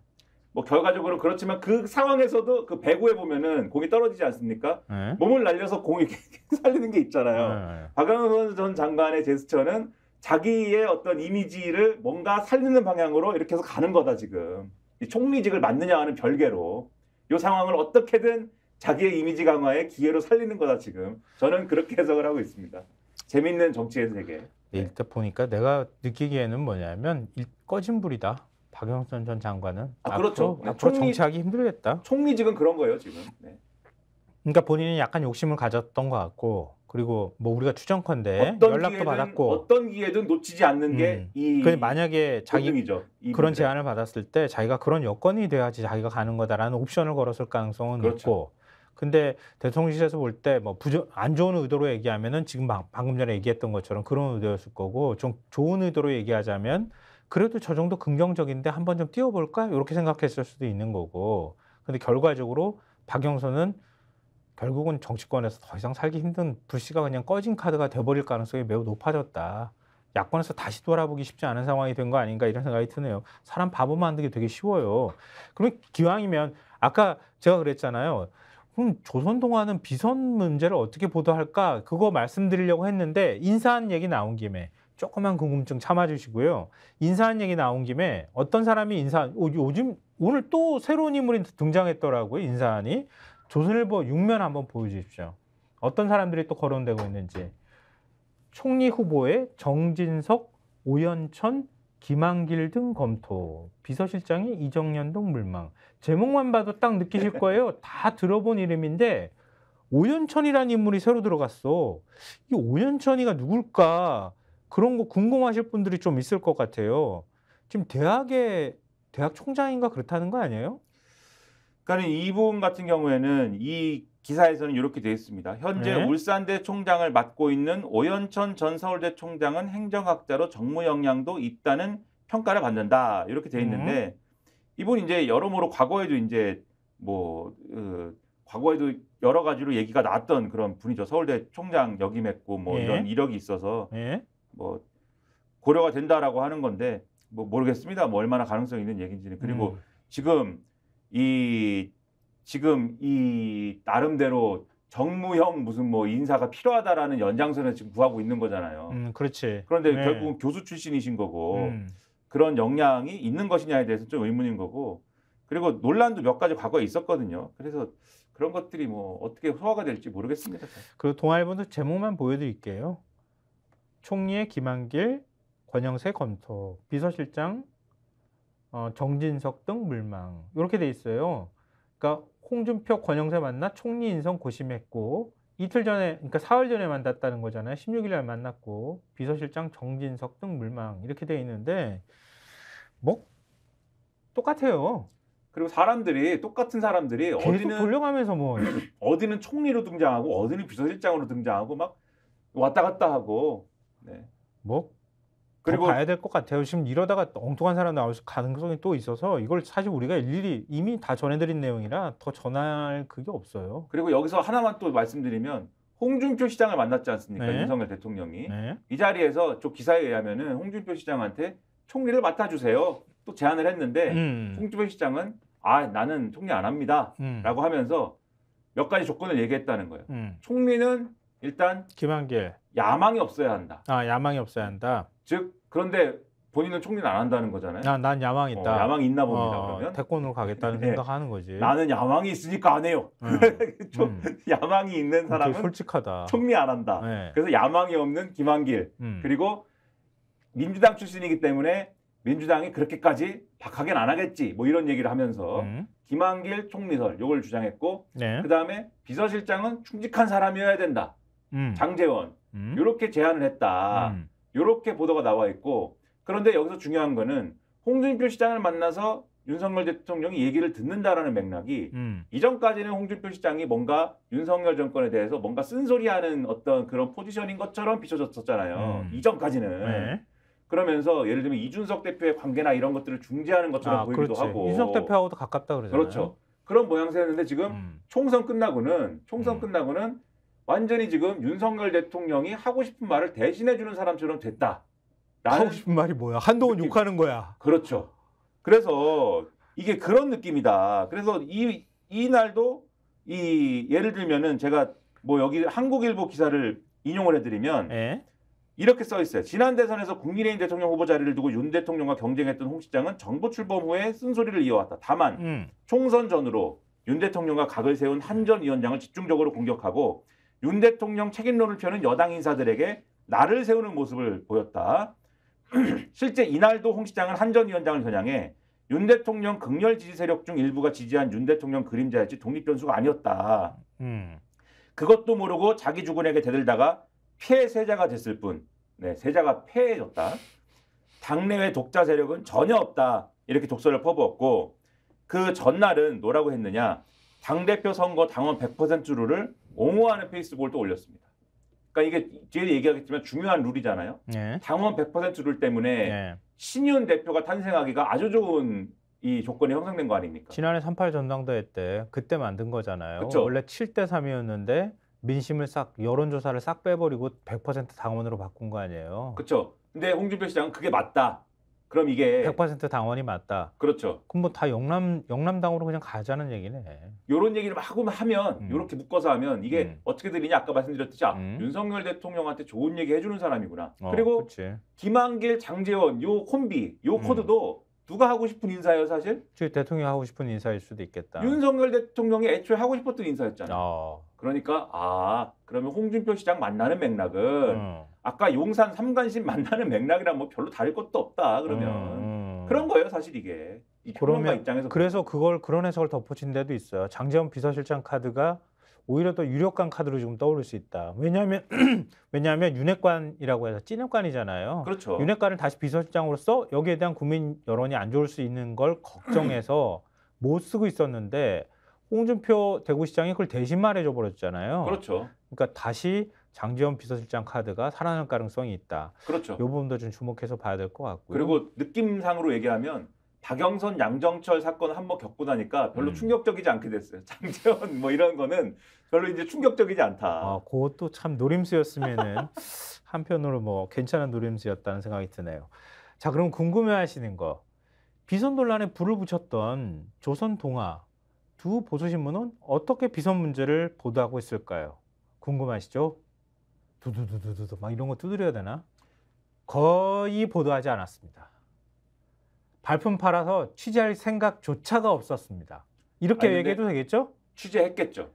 뭐 결과적으로 그렇지만 그 상황에서도 그 배구에 보면은 공이 떨어지지 않습니까? 네. 몸을 날려서 공이 [LAUGHS] 살리는 게 있잖아요. 네, 네. 박영선 전 장관의 제스처는 자기의 어떤 이미지를 뭔가 살리는 방향으로 이렇게 해서 가는 거다 지금. 총리직을 맞느냐와는 별개로 이 상황을 어떻게든 자기의 이미지 강화에 기회로 살리는 거다 지금. 저는 그렇게 해석을 하고 있습니다. 재밌는 정치의 세계. 네. 일단 보니까 내가 느끼기에는 뭐냐면 꺼진 불이다. 박영선 전 장관은 아, 그렇죠. 앞으로, 네, 앞으로 총리, 정치하기 힘들겠다. 총리직은 그런 거예요 지금. 네. 그러니까 본인이 약간 욕심을 가졌던 것 같고 그리고 뭐 우리가 추정컨대 연락도 기회든, 받았고 어떤 기회든 놓치지 않는 음. 게이 그 만약에 자기 등이죠 그런 제안을 받았을 때 자기가 그런 여건이 돼야지 자기가 가는 거다라는 옵션을 걸었을 가능성은 그렇죠. 있고 근데 대통령실에서 볼 때뭐안 좋은 의도로 얘기하면은 지금 방, 방금 전에 얘기했던 것처럼 그런 의도였을 거고 좀 좋은 의도로 얘기하자면 그래도 저 정도 긍정적인데 한 번 좀띄워볼까 이렇게 생각했을 수도 있는 거고. 근데 결과적으로 박영선은 결국은 정치권에서 더 이상 살기 힘든 불씨가 그냥 꺼진 카드가 돼버릴 가능성이 매우 높아졌다. 야권에서 다시 돌아보기 쉽지 않은 상황이 된 거 아닌가 이런 생각이 드네요. 사람 바보 만드기 되게 쉬워요. 그러면 기왕이면 아까 제가 그랬잖아요. 그럼 조선동화는 비선 문제를 어떻게 보도할까? 그거 말씀드리려고 했는데 인사한 얘기 나온 김에 조그만 궁금증 참아주시고요. 인사한 얘기 나온 김에 어떤 사람이 인사 요즘 오늘 또 새로운 인물이 등장했더라고요. 인사안이 조선일보 6면 한번 보여주십시오. 어떤 사람들이 또 거론되고 있는지 총리 후보의 정진석, 오연천, 김한길 등 검토, 비서실장이 이정현 등 물망. 제목만 봐도 딱 느끼실 거예요. [LAUGHS] 다 들어본 이름인데 오연천이라는 인물이 새로 들어갔어. 이 오연천이가 누굴까? 그런 거 궁금하실 분들이 좀 있을 것 같아요. 지금 대학의 대학 총장인가 그렇다는 거 아니에요? 그러니까 이 부분 같은 경우에는 이 기사에서는 이렇게 되어 있습니다. 현재 네. 울산대 총장을 맡고 있는 오연천 전 서울대 총장은 행정학자로 정무 역량도 있다는 평가를 받는다 이렇게 되어 네. 있는데 음. 이분 이제 여러모로 과거에도 이제 뭐 그, 과거에도 여러 가지로 얘기가 나왔던 그런 분이죠. 서울대 총장 역임했고 뭐 예. 이런 이력이 있어서 예. 뭐 고려가 된다라고 하는 건데 뭐 모르겠습니다. 뭐 얼마나 가능성 있는 얘기인지는 그리고 음. 지금 이 지금 이 나름대로 정무형 무슨 뭐 인사가 필요하다라는 연장선을 지금 구하고 있는 거잖아요. 음, 그렇지. 그런데 네. 결국은 교수 출신이신 거고 음. 그런 역량이 있는 것이냐에 대해서 좀 의문인 거고 그리고 논란도 몇 가지 과거에 있었거든요. 그래서 그런 것들이 뭐 어떻게 소화가 될지 모르겠습니다. 그 동아일보도 제목만 보여드릴게요. 총리의 김한길, 권영세 검토, 비서실장 어, 정진석 등 물망 이렇게 돼 있어요. 그러니까 홍준표, 권영세 만나 총리 인선 고심했고 이틀 전에 그러니까 사흘 전에 만났다는 거잖아요. 16일 날 만났고 비서실장 정진석 등 물망 이렇게 돼 있는데 뭐 똑같아요. 그리고 사람들이 똑같은 사람들이 어디는 돌려가면서 뭐 어디는 총리로 등장하고 어디는 비서실장으로 등장하고 막 왔다 갔다 하고 네. 뭐 그리고 봐야될 것 같아요. 지금 이러다가 엉뚱한 사람 나올 가능성이 또 있어서 이걸 사실 우리가 일일이 이미 다 전해드린 내용이라 더 전할 그게 없어요. 그리고 여기서 하나만 또 말씀드리면 홍준표 시장을 만났지 않습니까? 네. 윤석열 대통령이 네. 이 자리에서 저 기사에 의하면은 홍준표 시장한테 총리를 맡아주세요 또 제안을 했는데 음. 홍준표 시장은 아 나는 총리 안 합니다라고 음. 하면서 몇 가지 조건을 얘기했다는 거예요. 음. 총리는 일단 김한길 야망이 없어야 한다. 아 야망이 없어야 한다. 즉 그런데 본인은 총리는 안 한다는 거잖아요. 아, 난 야망 어, 있다. 어, 야망 있나 봅니다. 어, 그러면 태권으로 가겠다는 [LAUGHS] 네. 생각하는 거지. 나는 야망이 있으니까 안 해요. 음. [LAUGHS] 좀 음. 야망이 있는 사람은 솔직하다. 총리 안 한다. 네. 그래서 야망이 없는 김한길 음. 그리고 민주당 출신이기 때문에 민주당이 그렇게까지 박하긴 안 하겠지 뭐 이런 얘기를 하면서 음. 김한길 총리설 요걸 주장했고 네. 그다음에 비서실장은 충직한 사람이어야 된다. 음. 장재원 음. 이렇게 제안을 했다. 음. 이렇게 보도가 나와 있고 그런데 여기서 중요한 거는 홍준표 시장을 만나서 윤석열 대통령이 얘기를 듣는다라는 맥락이 음. 이전까지는 홍준표 시장이 뭔가 윤석열 정권에 대해서 뭔가 쓴소리하는 어떤 그런 포지션인 것처럼 비춰졌었잖아요. 음. 이전까지는. 네. 그러면서 예를 들면 이준석 대표의 관계나 이런 것들을 중재하는 것처럼 아, 보이기도 그렇지. 하고. 이준석 대표하고도 가깝다 그러잖아요. 그렇죠. 그런 모양새였는데 지금 음. 총선 끝나고는 총선 음. 끝나고는 완전히 지금 윤석열 대통령이 하고 싶은 말을 대신해 주는 사람처럼 됐다. 하고 싶은 말이 뭐야? 한동훈 느낌. 욕하는 거야. 그렇죠. 그래서 이게 그런 느낌이다. 그래서 이 이날도 이 예를 들면은 제가 뭐 여기 한국일보 기사를 인용을 해드리면 에? 예. 이렇게 써 있어요. 지난 대선에서 국민의힘 대통령 후보 자리를 두고 윤 대통령과 경쟁했던 홍 시장은 정부 출범 후에 쓴소리를 이어왔다. 다만 음. 총선 전으로 윤 대통령과 각을 세운 한 전 위원장을 집중적으로 공격하고 윤 대통령 책임론을 펴는 여당 인사들에게 나를 세우는 모습을 보였다. [CLEARS THROAT] 실제 이날도 홍 시장은 한 전 위원장을 겨냥해 윤 대통령 극렬 지지 세력 중 일부가 지지한 윤 대통령 그림자였지 독립 변수가 아니었다. 음. 그것도 모르고 자기 주군에게 대들다가 폐세자가 됐을 뿐, 네, 세자가 폐해졌다. 당내외 독자 세력은 전혀 없다. 이렇게 독설을 퍼부었고 그 전날은 뭐라고 했느냐? 당대표 선거 당원 100% 룰을 옹호하는 페이스볼도 올렸습니다. 그러니까 이게 제일 얘기하겠지만 중요한 룰이잖아요. 네. 당원 100%룰 때문에 네. 신윤 대표가 탄생하기가 아주 좋은 이 조건이 형성된 거 아닙니까? 지난해 38 전당대회 때 그때 만든 거잖아요. 그쵸? 원래 7대 3이었는데 민심을 싹 여론 조사를 싹 빼버리고 100% 당원으로 바꾼 거 아니에요. 그렇죠. 근데 홍준표 시장은 그게 맞다. 그럼 이게 100% 당원이 맞다. 그렇죠. 그럼 뭐 다 영남 영남당으로 그냥 가자는 얘기네. 요런 얘기를 막 하고 하면 음. 요렇게 묶어서 하면 이게 음. 어떻게 들리냐 아까 말씀드렸듯이 아, 음. 윤석열 대통령한테 좋은 얘기 해주는 사람이구나. 어, 그리고 그치. 김한길, 장재원 요 콤비 요 음. 코드도 누가 하고 싶은 인사예요 사실? 대통령 하고 싶은 인사일 수도 있겠다. 윤석열 대통령이 애초에 하고 싶었던 인사였잖아요. 어. 그러니까 아 그러면 홍준표 시장 만나는 맥락은 음. 아까 용산 삼관심 [LAUGHS] 만나는 맥락이랑 뭐 별로 다를 것도 없다 그러면 음. 음. 그런 거예요 사실 이게 그러면 입장에서 그래서 그걸 그런 해석을 덧붙인 데도 있어요 장재원 비서실장 카드가 오히려 더 유력한 카드로 지금 떠오를 수 있다. 왜냐하면 [CLEARS THROAT] 왜냐하면 윤핵관이라고 해서 찐핵관이잖아요. 그렇죠. 윤핵관을 다시 비서실장으로서 여기에 대한 국민 여론이 안 좋을 수 있는 걸 걱정해서 [CLEARS THROAT] 못 쓰고 있었는데 홍준표 대구시장이 그걸 대신 말해줘 버렸잖아요. 그렇죠. 그러니까 다시 장재원 비서실장 카드가 살아날 가능성이 있다. 그렇죠. 이 부분도 좀 주목해서 봐야 될 것 같고요. 그리고 느낌상으로 얘기하면 박영선 양정철 사건 한번 겪고 나니까 별로 음. 충격적이지 않게 됐어요. [LAUGHS] 장재원 뭐 이런 거는 별로 이제 충격적이지 않다. 아, 그것도 참 노림수였으면은 [LAUGHS] 한편으로 뭐 괜찮은 노림수였다는 생각이 드네요. 자, 그럼 궁금해하시는 거 비선 논란에 불을 붙였던 조선 동아 두 보수신문은 어떻게 비선 문제를 보도하고 있을까요? 궁금하시죠? 두두두두두 막 이런 거 두드려야 되나? 거의 보도하지 않았습니다. 발품 팔아서 취재할 생각조차가 없었습니다. 이렇게 아니, 얘기해도 되겠죠? 취재했겠죠.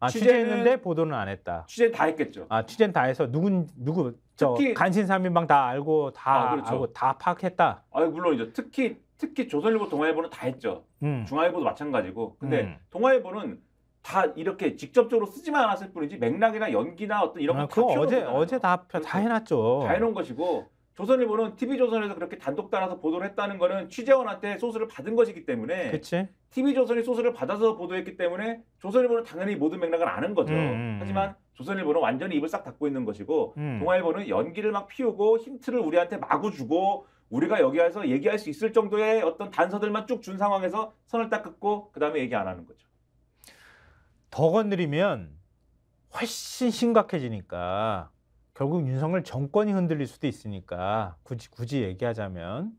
아, 취재는, 취재했는데 보도는 안 했다. 취재 다 했겠죠. 아, 취재는 다 해서 누군 누구 저 특히, 간신 삼인방 다 알고 다 아, 그렇죠. 알고 다 파악했다. 아, 물론 이제 특히 특히 조선일보, 동아일보는 다 했죠. 음. 중앙일보도 마찬가지고. 근데 음. 동아일보는 다 이렇게 직접적으로 쓰지만 않았을 뿐이지 맥락이나 연기나 어떤 이런 아, 거다 어제 거잖아요. 어제 다다 그렇죠. 해놨죠. 다 해놓은 것이고 조선일보는 TV조선에서 그렇게 단독 따라서 보도를 했다는 거는 취재원한테 소스를 받은 것이기 때문에 그치? TV조선이 소스를 받아서 보도했기 때문에 조선일보는 당연히 모든 맥락을 아는 거죠. 음, 음, 음. 하지만 조선일보는 완전히 입을 싹 닫고 있는 것이고 음. 동아일보는 연기를 막 피우고 힌트를 우리한테 마구 주고 우리가 여기에서 얘기할 수 있을 정도의 어떤 단서들만 쭉 준 상황에서 선을 딱 긋고 그 다음에 얘기 안 하는 거죠. 더 건드리면 훨씬 심각해지니까 결국 윤석열 정권이 흔들릴 수도 있으니까 굳이 굳이 얘기하자면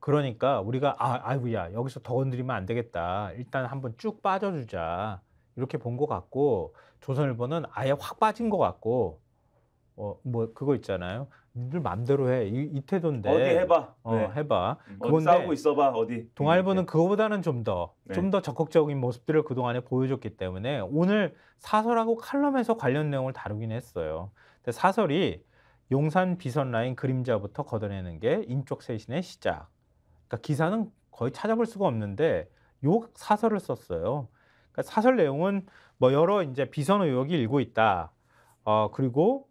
그러니까 우리가 아 아이고야 여기서 더 건드리면 안 되겠다 일단 한번 쭉 빠져주자 이렇게 본 것 같고 조선일보는 아예 확 빠진 것 같고 어, 뭐 그거 있잖아요 니들 맘대로 해. 이, 이 태도인데. 어디 해봐. 어, 네. 해봐. 음. 어디 싸우고 있어봐, 어디. 동아일보는 네. 그거보다는 좀 더, 네. 좀더 적극적인 모습들을 그동안에 보여줬기 때문에 오늘 사설하고 칼럼에서 관련 내용을 다루긴 했어요. 근데 사설이 용산 비선 라인 그림자부터 걷어내는 게 인적 쇄신의 시작. 그러니까 기사는 거의 찾아볼 수가 없는데 요 사설을 썼어요. 그러니까 사설 내용은 뭐 여러 이제 비선 의혹이 일고 있다. 어, 그리고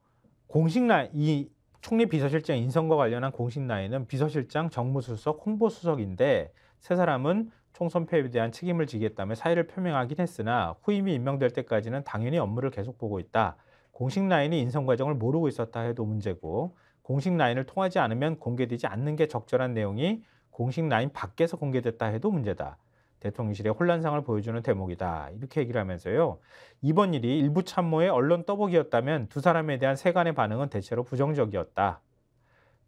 공식 라인, 이 총리 비서실장 인선과 관련한 공식 라인은 비서실장, 정무수석, 홍보수석인데 세 사람은 총선패에 대한 책임을 지겠다며 사의를 표명하긴 했으나 후임이 임명될 때까지는 당연히 업무를 계속 보고 있다. 공식 라인이 인선 과정을 모르고 있었다 해도 문제고 공식 라인을 통하지 않으면 공개되지 않는 게 적절한 내용이 공식 라인 밖에서 공개됐다 해도 문제다. 대통령실의 혼란상을 보여주는 대목이다. 이렇게 얘기를 하면서요. 이번 일이 일부 참모의 언론 떠보기였다면 두 사람에 대한 세간의 반응은 대체로 부정적이었다.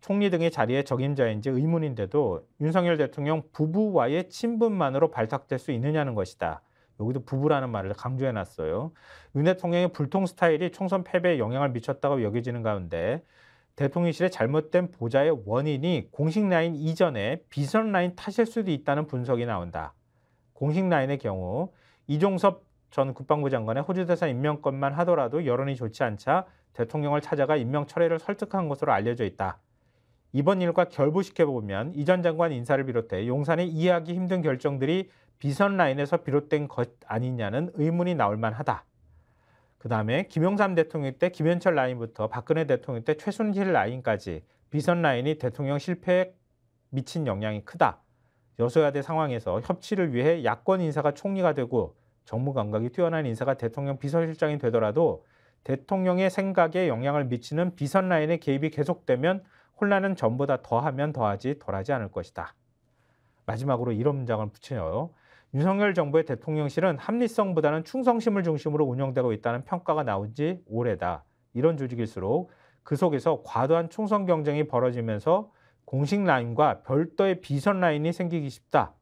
총리 등의 자리에 적임자인지 의문인데도 윤석열 대통령 부부와의 친분만으로 발탁될 수 있느냐는 것이다. 여기도 부부라는 말을 강조해 놨어요. 윤 대통령의 불통 스타일이 총선 패배에 영향을 미쳤다고 여겨지는 가운데 대통령실의 잘못된 보좌의 원인이 공식 라인 이전에 비선 라인 탓일 수도 있다는 분석이 나온다. 공식 라인의 경우 이종섭 전 국방부 장관의 호주 대사 임명건만 하더라도 여론이 좋지 않자 대통령을 찾아가 임명 철회를 설득한 것으로 알려져 있다. 이번 일과 결부시켜 보면 이전 장관 인사를 비롯해 용산이 이해하기 힘든 결정들이 비선 라인에서 비롯된 것 아니냐는 의문이 나올 만하다. 그 다음에 김영삼 대통령 때 김현철 라인부터 박근혜 대통령 때 최순실 라인까지 비선 라인이 대통령 실패에 미친 영향이 크다. 여소야대 상황에서 협치를 위해 야권 인사가 총리가 되고 정무 감각이 뛰어난 인사가 대통령 비서실장이 되더라도 대통령의 생각에 영향을 미치는 비선 라인의 개입이 계속되면 혼란은 전보다 더하면 더하지 덜하지 않을 것이다. 마지막으로 이런 문장을 붙여요. 윤석열 정부의 대통령실은 합리성보다는 충성심을 중심으로 운영되고 있다는 평가가 나온 지 오래다. 이런 조직일수록 그 속에서 과도한 충성 경쟁이 벌어지면서 공식 라인과 별도의 비선 라인이 생기기 쉽다.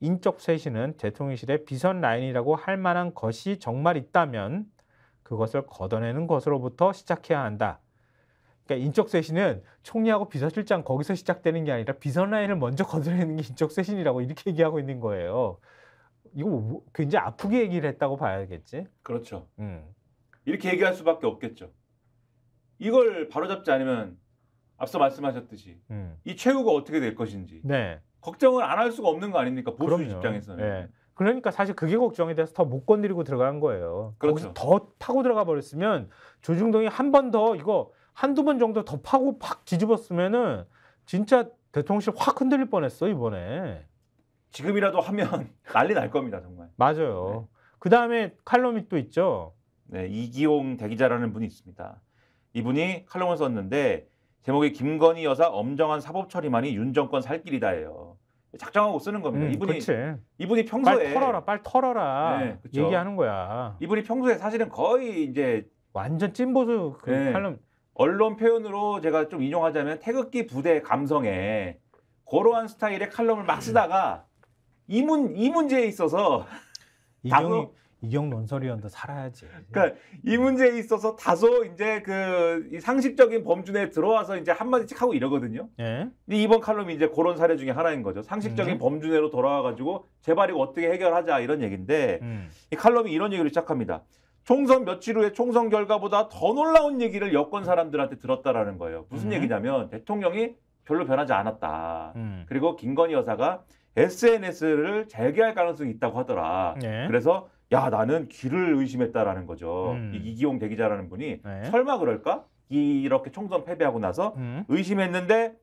인적 쇄신은 대통령실의 비선 라인이라고 할 만한 것이 정말 있다면 그것을 걷어내는 것으로부터 시작해야 한다. 그러니까 인적 쇄신은 총리하고 비서실장 거기서 시작되는 게 아니라 비선 라인을 먼저 걷어내는 게 인적 쇄신이라고 이렇게 얘기하고 있는 거예요. 이거 뭐 굉장히 아프게 얘기를 했다고 봐야겠지. 그렇죠. 음. 이렇게 얘기할 수밖에 없겠죠. 이걸 바로잡지 않으면 앞서 말씀하셨듯이 음. 이 최후가 어떻게 될 것인지 네. 걱정을 안 할 수가 없는 거 아닙니까 보수 그럼요. 입장에서는. 네. 그러니까 사실 그게 걱정이 돼서 더 못 건드리고 들어간 거예요. 그렇죠. 거기서 더타고 들어가 버렸으면 조중동이 한 번 더 이거 한두 번 정도 더 파고 팍 뒤집었으면은 진짜 대통령실 확 흔들릴 뻔했어 이번에. 지금이라도 하면 [LAUGHS] 난리 날 겁니다 정말. 맞아요. 네. 그 다음에 칼럼이 또 있죠. 네 이기용 대기자라는 분이 있습니다. 이분이 칼럼을 썼는데 제목이 김건희 여사 엄정한 사법 처리만이 윤 정권 살 길이다예요. 작정하고 쓰는 겁니다. 음, 이분이 그치. 이분이 평소에 빨 털어라, 빨리 털어라 네, 얘기하는 거야. 이분이 평소에 사실은 거의 이제 완전 찐보수 그 네. 칼럼 언론 표현으로 제가 좀 인용하자면 태극기 부대 감성에 고러한 스타일의 칼럼을 막 쓰다가 이문이 문제에 있어서 이경희, 이경논설위원도 살아야지. 그러니까 이 문제에 있어서 다소 이제 그 상식적인 범준에 들어와서 이제 한마디씩 하고 이러거든요. 예. 근데 이번 칼럼이 이제 그런 사례 중에 하나인 거죠. 상식적인 음. 범준으로 돌아와 가지고 재발이 어떻게 해결하자 이런 얘기인데 음. 이 칼럼이 이런 얘기를 시작합니다. 총선 며칠 후에 총선 결과보다 더 놀라운 얘기를 여권 사람들한테 들었다라는 거예요. 무슨 음. 얘기냐면 대통령이 별로 변하지 않았다. 음. 그리고 김건희 여사가 SNS를 재개할 가능성이 있다고 하더라. 예. 그래서 야 나는 귀를 의심했다라는 거죠. 음. 이 이기용 대기자라는 분이 네. 설마 그럴까? 이렇게 총선 패배하고 나서 음. 의심했는데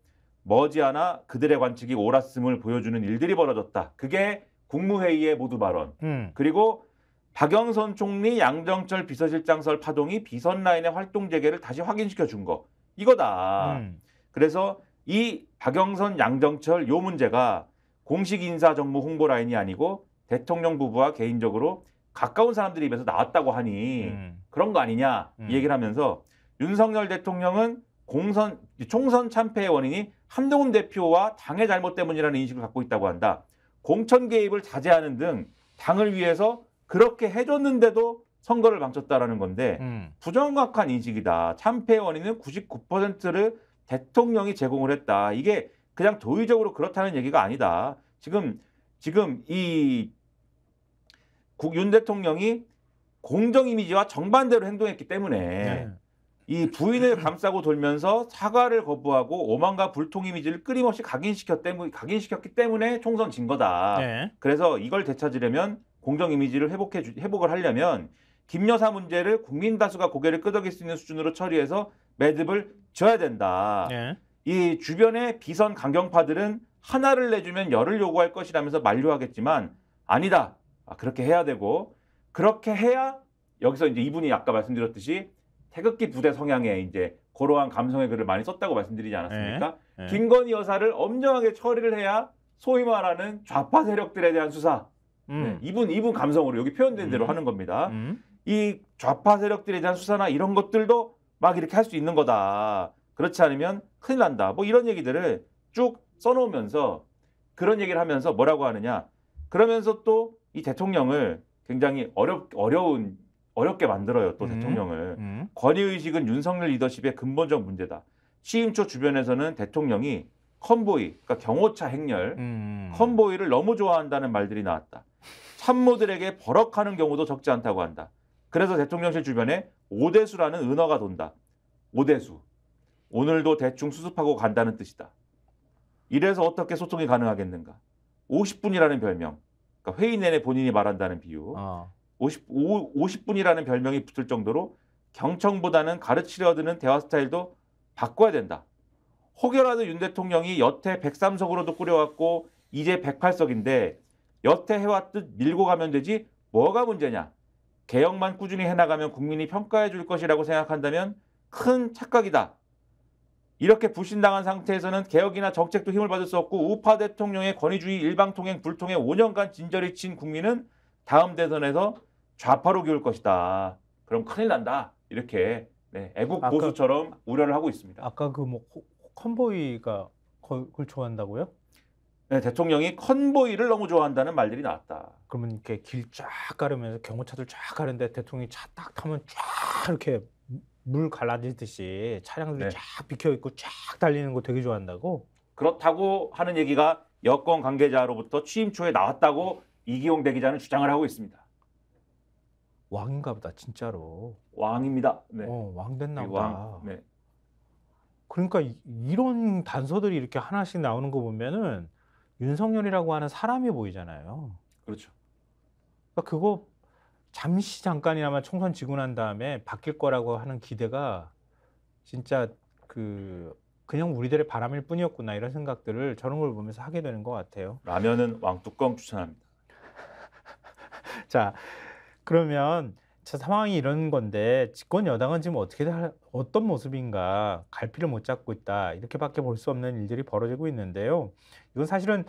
머지않아 그들의 관측이 옳았음을 보여주는 일들이 벌어졌다. 그게 국무회의의 모두 발언. 음. 그리고 박영선 총리, 양정철 비서실장설 파동이 비선 라인의 활동 재개를 다시 확인시켜 준 거. 이거다. 음. 그래서 이 박영선, 양정철 요 문제가 공식 인사 정무 홍보 라인이 아니고 대통령 부부와 개인적으로 가까운 사람들이 입에서 나왔다고 하니 음. 그런 거 아니냐 이 음. 얘기를 하면서 윤석열 대통령은 공선 총선 참패의 원인이 한동훈 대표와 당의 잘못 때문이라는 인식을 갖고 있다고 한다. 공천 개입을 자제하는 등 당을 위해서 그렇게 해줬는데도 선거를 망쳤다라는 건데 음. 부정확한 인식이다. 참패의 원인은 99%를 대통령이 제공을 했다. 이게 그냥 도의적으로 그렇다는 얘기가 아니다. 지금 지금 이 국윤 대통령이 공정 이미지와 정반대로 행동했기 때문에 네. 이 부인을 [LAUGHS] 감싸고 돌면서 사과를 거부하고 오만과 불통 이미지를 끊임없이 각인시켰기, 각인시켰기 때문에 총선 진 거다. 네. 그래서 이걸 되찾으려면 공정 이미지를 회복해 주, 회복을 하려면 김여사 문제를 국민 다수가 고개를 끄덕일 수 있는 수준으로 처리해서 매듭을 져야 된다. 네. 이 주변의 비선 강경파들은 하나를 내주면 열을 요구할 것이라면서 만류하겠지만 아니다. 아, 그렇게 해야 되고 그렇게 해야 여기서 이제 이분이 아까 말씀드렸듯이 태극기 부대 성향에 이제 고러한 감성의 글을 많이 썼다고 말씀드리지 않았습니까? 에, 예, 에. 예. 김건희 여사를 엄정하게 처리를 해야 소위 말하는 좌파 세력들에 대한 수사 음. 네, 이분 이분 감성으로 여기 표현된 대로 음. 하는 겁니다. 음. 이 좌파 세력들에 대한 수사나 이런 것들도 막 이렇게 할 수 있는 거다. 그렇지 않으면 큰일 난다. 뭐 이런 얘기들을 쭉 써놓으면서 그런 얘기를 하면서 뭐라고 하느냐. 그러면서 또이 대통령을 굉장히 어렵 어려운 어렵게 만들어요 또 음. 대통령을 음. 권위 의식은 윤석열 리더십의 근본적 문제다. 취임초 주변에서는 대통령이 컨보이, 그러니까 경호차 행렬, 음, 음. 컨보이를 너무 좋아한다는 말들이 나왔다. 참모들에게 버럭하는 경우도 적지 않다고 한다. 그래서 대통령실 주변에 오대수라는 은어가 돈다. 오대수. 오늘도 대충 수습하고 간다는 뜻이다. 이래서 어떻게 소통이 가능하겠는가? 50분이라는 별명. 그러니까 회의 내내 본인이 말한다는 비유. 어. 50, 50분이라는 별명이 붙을 정도로 경청보다는 가르치려 드는 대화 스타일도 바꿔야 된다. 혹여라도 윤 대통령이 여태 103석으로도 꾸려왔고 이제 108석인데 여태 해왔듯 밀고 가면 되지 뭐가 문제냐. 개혁만 꾸준히 해나가면 국민이 평가해 줄 것이라고 생각한다면 큰 착각이다. 이렇게 부신당한 상태에서는 개혁이나 정책도 힘을 받을 수 없고 우파 대통령의 권위주의 일방통행 불통에 5년간 진저리 친 국민은 다음 대선에서 좌파로 기울 것이다. 그럼 큰일 난다. 이렇게 네, 애국 보수처럼 우려를 하고 있습니다. 아까 그 뭐 컨보이가 그걸 좋아한다고요? 네, 대통령이 컨보이를 너무 좋아한다는 말들이 나왔다. 그러면 이렇게 길 쫙 가르면서 경호차들 쫙 가는데 대통령이 차 딱 타면 쫙 이렇게 물 갈라지듯이 차량들이 네. 쫙 비켜 있고 쫙 달리는 거 되게 좋아한다고. 그렇다고 하는 얘기가 여권 관계자로부터 취임 초에 나왔다고 이기용 대기자는 주장을 하고 있습니다. 왕인가 보다 진짜로. 왕입니다. 네. 어, 왕 됐나 네, 보다. 왕, 네. 그러니까 이, 이런 단서들이 이렇게 하나씩 나오는 거 보면은 윤석열이라고 하는 사람이 보이잖아요. 그렇죠. 그러니까 그거 잠시 잠깐이나마 총선 지고 난 다음에 바뀔 거라고 하는 기대가 진짜 그 그냥 우리들의 바람일 뿐이었구나 이런 생각들을 저런 걸 보면서 하게 되는 것 같아요. 라면은 왕뚜껑 추천합니다. [LAUGHS] 자 그러면 자, 상황이 이런 건데 집권 여당은 지금 어떻게 어떤 모습인가 갈피를 못 잡고 있다 이렇게밖에 볼 수 없는 일들이 벌어지고 있는데요. 이건 사실은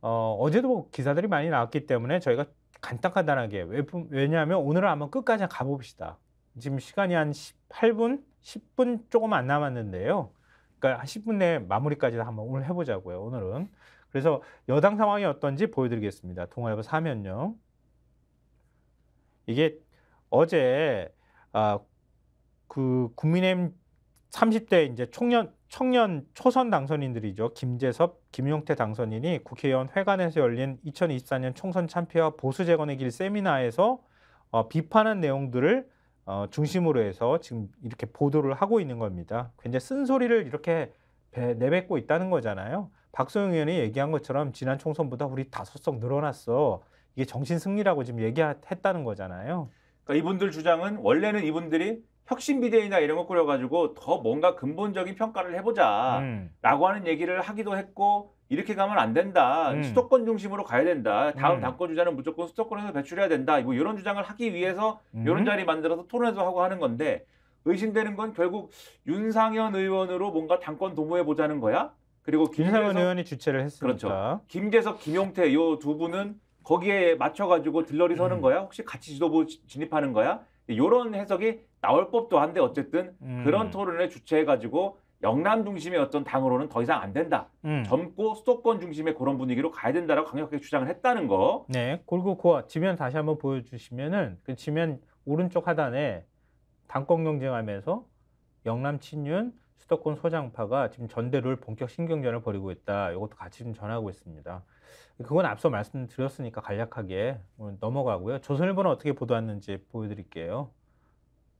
어, 어제도 기사들이 많이 나왔기 때문에 저희가 간단간단하게 왜, 냐하면 오늘 은 한번 끝까지 가봅시다. 지금 시간이 한 18분, 10분 조금 안 남았는데요. 그러니까 10분 내에 마무리까지 한번 오늘 해보자고요. 오늘은 그래서 여당 상황이 어떤지 보여드리겠습니다. 동아일보 사면요. 이게 어제 아, 그 국민의힘 30대 이제 청년 청년 초선 당선인들이죠. 김재섭, 김용태 당선인이 국회의원 회관에서 열린 2024년 총선 참패와 보수 재건의 길 세미나에서 어, 비판한 내용들을 어, 중심으로 해서 지금 이렇게 보도를 하고 있는 겁니다. 굉장히 쓴소리를 이렇게 배, 내뱉고 있다는 거잖아요. 박소영 의원이 얘기한 것처럼 지난 총선보다 우리 다소성 늘어났어. 이게 정신 승리라고 지금 얘기했다는 거잖아요. 그러니까 이분들 주장은 원래는 이분들이 혁신 비대위나 이런 거 꾸려가지고 더 뭔가 근본적인 평가를 해보자라고 음. 하는 얘기를 하기도 했고 이렇게 가면 안 된다. 음. 수도권 중심으로 가야 된다. 다음 음. 당권 주자는 무조건 수도권에서 배출해야 된다. 뭐 이런 주장을 하기 위해서 음. 이런 자리 만들어서 토론회서 하고 하는 건데 의심되는 건 결국 윤상현 의원으로 뭔가 당권 도모해 보자는 거야. 그리고 김상현 의원이 주최를 했으니까. 그렇죠. 김재석, 김용태 이 두 분은 거기에 맞춰 가지고 들러리 서는 음. 거야. 혹시 같이 지도부 진입하는 거야? 이런 해석이 나올 법도 한데 어쨌든 음. 그런 토론을 주최해가지고 영남 중심의 어떤 당으로는 더 이상 안 된다. 음. 젊고 수도권 중심의 그런 분위기로 가야 된다라고 강력하게 주장을 했다는 거. 네. 그리고 그 지면 다시 한번 보여주시면은 그 지면 오른쪽 하단에 당권 경쟁하면서 영남 친윤 수도권 소장파가 지금 전대를 본격 신경전을 벌이고 있다. 이것도 같이 좀 전하고 있습니다. 그건 앞서 말씀드렸으니까 간략하게 넘어가고요. 조선일보는 어떻게 보도했는지 보여드릴게요.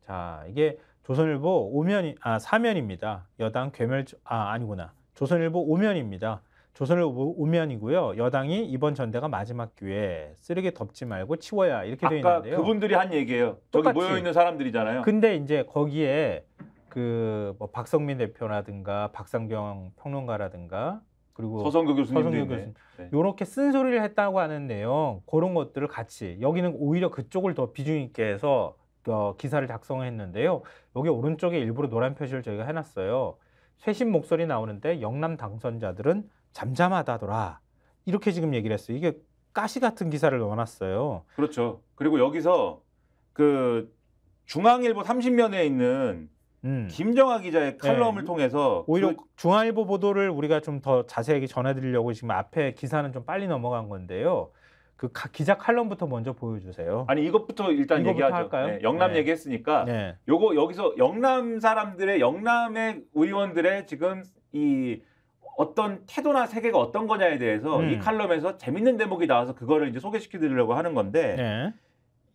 자, 이게 조선일보 오면 아, 4면입니다 여당 괴멸 아, 아니구나. 조선일보 5면입니다 조선일보 오면이고요. 여당이 이번 전대가 마지막 기회. 에 쓰레기 덮지 말고 치워야 이렇게 되어 있는데요. 그분들이 한 얘기예요. 똑같이. 저기 모여 있는 사람들이잖아요. 근데 이제 거기에 그뭐 박성민 대표라든가 박상경 평론가라든가 그리고 서성교 교수님도 교수님 네. 요렇게 쓴소리를 했다고 하는 내용 그런 것들을 같이 여기는 오히려 그쪽을 더 비중 있게 해서 어, 기사를 작성했는데요. 여기 오른쪽에 일부러 노란 표시를 저희가 해놨어요. 최신 목소리 나오는데 영남 당선자들은 잠잠하다더라. 이렇게 지금 얘기를 했어요. 이게 가시 같은 기사를 넣어놨어요. 그렇죠. 그리고 여기서 그 중앙일보 30면에 있는 음. 김정아 기자의 네. 칼럼을 네. 통해서 오히려 그... 중앙일보 보도를 우리가 좀 더 자세하게 전해드리려고 지금 앞에 기사는 좀 빨리 넘어간 건데요. 그 기자 칼럼부터 먼저 보여주세요. 아니 이것부터 일단 이것부터 얘기하죠. 까요 네, 영남 네. 얘기했으니까 네. 요거 여기서 영남 사람들의 영남의 의원들의 지금 이 어떤 태도나 세계가 어떤 거냐에 대해서 음. 이 칼럼에서 재밌는 대목이 나와서 그거를 이제 소개시켜드리려고 하는 건데 네.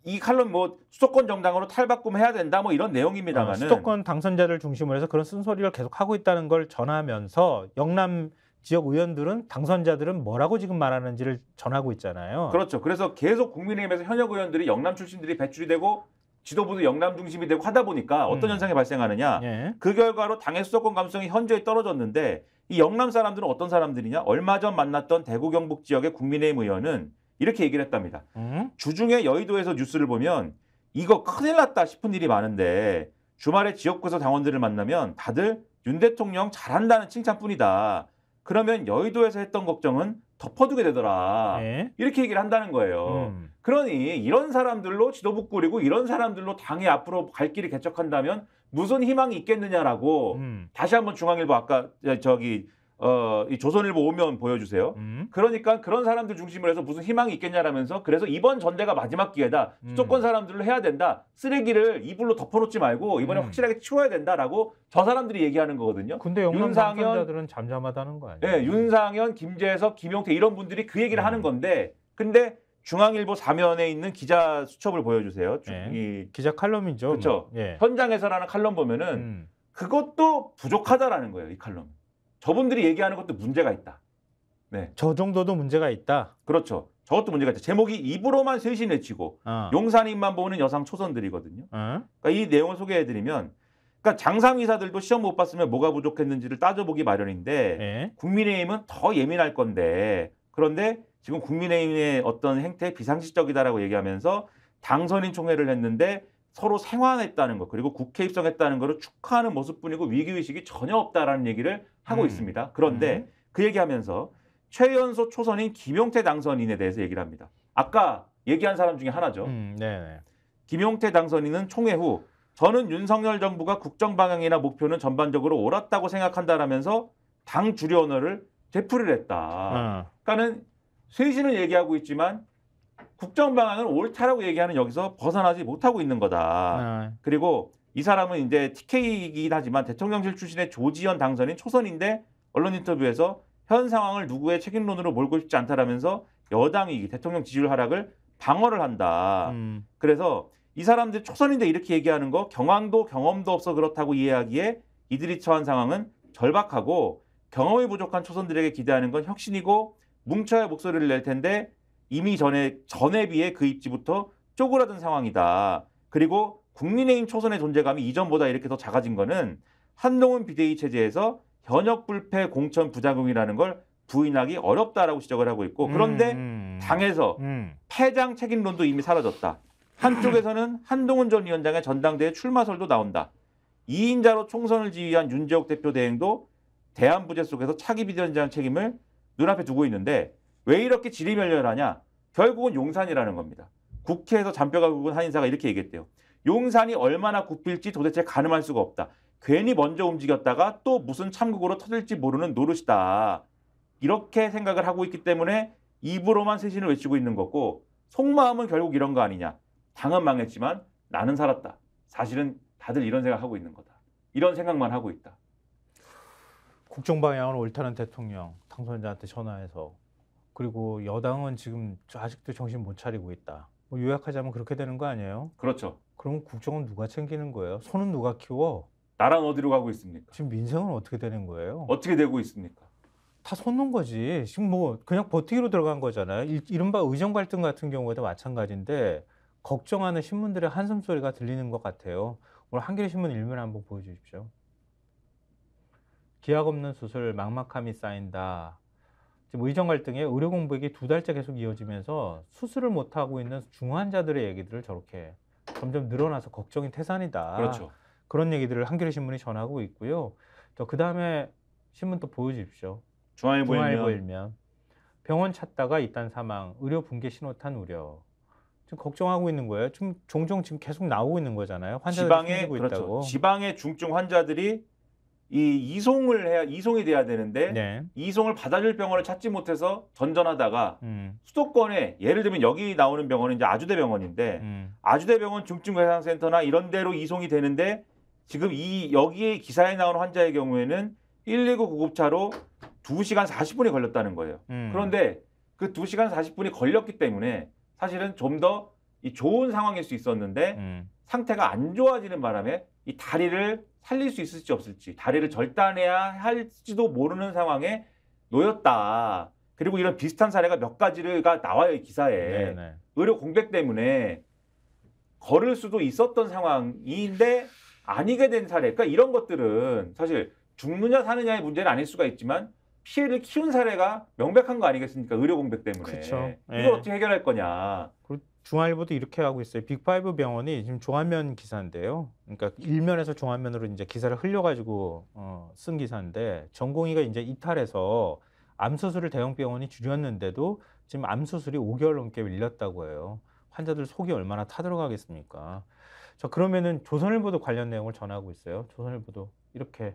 이 칼럼 뭐 수도권 정당으로 탈바꿈해야 된다 뭐 이런 내용입니다만 어, 수도권 당선자를 중심으로 해서 그런 쓴소리를 계속 하고 있다는 걸 전하면서 영남 지역 의원들은 당선자들은 뭐라고 지금 말하는지를 전하고 있잖아요. 그렇죠. 그래서 계속 국민의힘에서 현역 의원들이 영남 출신들이 배출이 되고 지도부도 영남 중심이 되고 하다 보니까 어떤 음. 현상이 발생하느냐. 예. 그 결과로 당의 수도권 감성이 현저히 떨어졌는데 이 영남 사람들은 어떤 사람들이냐? 얼마 전 만났던 대구 경북 지역의 국민의힘 의원은 이렇게 얘기를 했답니다. 음? 주중에 여의도에서 뉴스를 보면 이거 큰일 났다 싶은 일이 많은데 주말에 지역구에서 당원들을 만나면 다들 윤 대통령 잘한다는 칭찬뿐이다. 그러면 여의도에서 했던 걱정은 덮어두게 되더라. 네. 이렇게 얘기를 한다는 거예요. 음. 그러니 이런 사람들로 지도부 꾸리고 이런 사람들로 당이 앞으로 갈 길이 개척한다면 무슨 희망이 있겠느냐라고 음. 다시 한번 중앙일보 아까 저기 어, 이 조선일보 오면 보여주세요. 음. 그러니까 그런 사람들 중심으로 해서 무슨 희망이 있겠냐라면서 그래서 이번 전대가 마지막 기회다. 음. 수도권 사람들로 해야 된다. 쓰레기를 이불로 덮어놓지 말고 이번에 음. 확실하게 치워야 된다라고 저 사람들이 얘기하는 거거든요. 근데 윤상현사자들은 잠잠하다는 거 아니에요? 네, 윤상현, 김재석, 김용태 이런 분들이 그 얘기를 음. 하는 건데 근데 중앙일보 사면에 있는 기자 수첩을 보여주세요. 주, 네. 이, 기자 칼럼이죠. 그렇죠. 뭐. 예. 현장에서라는 칼럼 보면은 음. 그것도 부족하다라는 거예요. 이 칼럼. 저분들이 얘기하는 것도 문제가 있다. 네. 저 정도도 문제가 있다. 그렇죠. 저것도 문제가 있다. 제목이 입으로만 쇄신 외치고 어. 용산인만 보는 여성 초선들이거든요. 어? 그러니까 이 내용을 소개해드리면 그러니까 장상의사들도 시험 못 봤으면 뭐가 부족했는지를 따져보기 마련인데 에? 예. 국민의힘은 더 예민할 건데 그런데 지금 국민의힘의 어떤 행태 비상식적이다라고 얘기하면서 당선인 총회를 했는데 서로 생활했다는 것 그리고 국회 입성했다는 것을 축하하는 모습뿐이고 위기 의식이 전혀 없다라는 얘기를 하고 음. 있습니다. 그런데 음. 그 얘기하면서 최연소 초선인 김용태 당선인에 대해서 얘기를 합니다. 아까 얘기한 사람 중에 하나죠. 음, 네. 네. 김용태 당선인은 총회 후 저는 윤석열 정부가 국정 방향이나 목표는 전반적으로 옳았다고 생각한다라면서 당 주류 언어를 되풀이를 했다. 어. 그러니까는 쇄신을 얘기하고 있지만 국정 방안은 옳다라고 얘기하는 여기서 벗어나지 못하고 있는 거다. 네. 그리고 이 사람은 이제 TK이긴 하지만 대통령실 출신의 조지현 당선인 초선인데 언론 인터뷰에서 현 상황을 누구의 책임론으로 몰고 싶지 않다라면서 여당이 대통령 지지율 하락을 방어를 한다. 음. 그래서 이 사람들 초선인데 이렇게 얘기하는 거 경황도 경험도 없어 그렇다고 이해하기에 이들이 처한 상황은 절박하고 경험이 부족한 초선들에게 기대하는 건 혁신이고 뭉쳐야 목소리를 낼 텐데 이미 전에 전에 비해 그 입지부터 쪼그라든 상황이다. 그리고 국민의힘 초선의 존재감이 이전보다 이렇게 더 작아진 거는 한동훈 비대위 체제에서 현역 불패 공천 부작용이라는 걸 부인하기 어렵다라고 지적을 하고 있고 그런데 음, 음. 당에서 음. 패장 책임론도 이미 사라졌다. 한쪽에서는 한동훈 전 위원장의 전당대회 출마설도 나온다. 2인자로 총선을 지휘한 윤재옥 대표 대행도 대한부재 속에서 차기 비대위원장 책임을 눈앞에 두고 있는데 왜 이렇게 지리멸렬하냐? 결국은 용산이라는 겁니다. 국회에서 잔뼈가 굵은 한인사가 이렇게 얘기했대요. 용산이 얼마나 굽힐지 도대체 가늠할 수가 없다. 괜히 먼저 움직였다가 또 무슨 참극으로 터질지 모르는 노릇이다. 이렇게 생각을 하고 있기 때문에 입으로만 세신을 외치고 있는 거고 속마음은 결국 이런 거 아니냐. 당은 망했지만 나는 살았다. 사실은 다들 이런 생각하고 있는 거다. 이런 생각만 하고 있다. 국정 방향을 옳다는 대통령 당선자한테 전화해서 그리고 여당은 지금 아직도 정신 못 차리고 있다. 뭐 요약하자면 그렇게 되는 거 아니에요? 그렇죠. 그럼 국정은 누가 챙기는 거예요? 손은 누가 키워? 나랑 어디로 가고 있습니까? 지금 민생은 어떻게 되는 거예요? 어떻게 되고 있습니까? 다 손놓은 거지. 지금 뭐 그냥 버티기로 들어간 거잖아요. 이른바 의정 갈등 같은 경우에도 마찬가지인데 걱정하는 신문들의 한숨 소리가 들리는 것 같아요. 오늘 한겨레 신문 일면 한번 보여주십시오. 기약 없는 수술 막막함이 쌓인다. 지금 의정 갈등이 의료 공백이 두 달째 계속 이어지면서 수술을 못 하고 있는 중환자들의 얘기들을 저렇게 점점 늘어나서 걱정이 태산이다. 그렇죠. 그런 얘기들을 한겨레 신문이 전하고 있고요. 또그 다음에 신문 또 보여주십시오. 중앙일보 중일보 일면 병원 찾다가 이딴 사망, 의료 붕괴 신호탄 우려. 지금 걱정하고 있는 거예요. 좀 종종 지금 계속 나오고 있는 거잖아요. 환자들이 지방에, 그렇죠. 있다고. 지방의 중증 환자들이 이 이송을 해야 이송이 돼야 되는데 네. 이송을 받아줄 병원을 찾지 못해서 전전하다가 음. 수도권에 예를 들면 여기 나오는 병원은 이제 아주대병원인데 음. 아주대병원 중증외상센터나 이런 데로 이송이 되는데 지금 이 여기에 기사에 나온 환자의 경우에는 119 구급차로 2시간 40분이 걸렸다는 거예요. 음. 그런데 그 2시간 40분이 걸렸기 때문에 사실은 좀 더 좋은 상황일 수 있었는데 음. 상태가 안 좋아지는 바람에 이 다리를 살릴 수 있을지 없을지 다리를 절단해야 할지도 모르는 상황에 놓였다. 그리고 이런 비슷한 사례가 몇 가지가 나와요 이 기사에 네네. 네. 의료 공백 때문에 걸을 수도 있었던 상황인데 아니게 된 사례. 그러니까 이런 것들은 사실 죽느냐 사느냐의 문제는 아닐 수가 있지만 피해를 키운 사례가 명백한 거 아니겠습니까? 의료 공백 때문에. 그쵸. 이걸 예. 어떻게 해결할 거냐. 그, 중앙일보도 이렇게 하고 있어요. 빅파이브 병원이 지금 종합면 기사인데요. 그러니까 일면에서 종합면으로 이제 기사를 흘려가지고 어, 쓴 기사인데 전공의가 이제 이탈해서 암 수술을 대형 병원이 줄였는데도 지금 암 수술이 5개월 넘게 밀렸다고 해요. 환자들 속이 얼마나 타들어가겠습니까? 자 그러면은 조선일보도 관련 내용을 전하고 있어요. 조선일보도 이렇게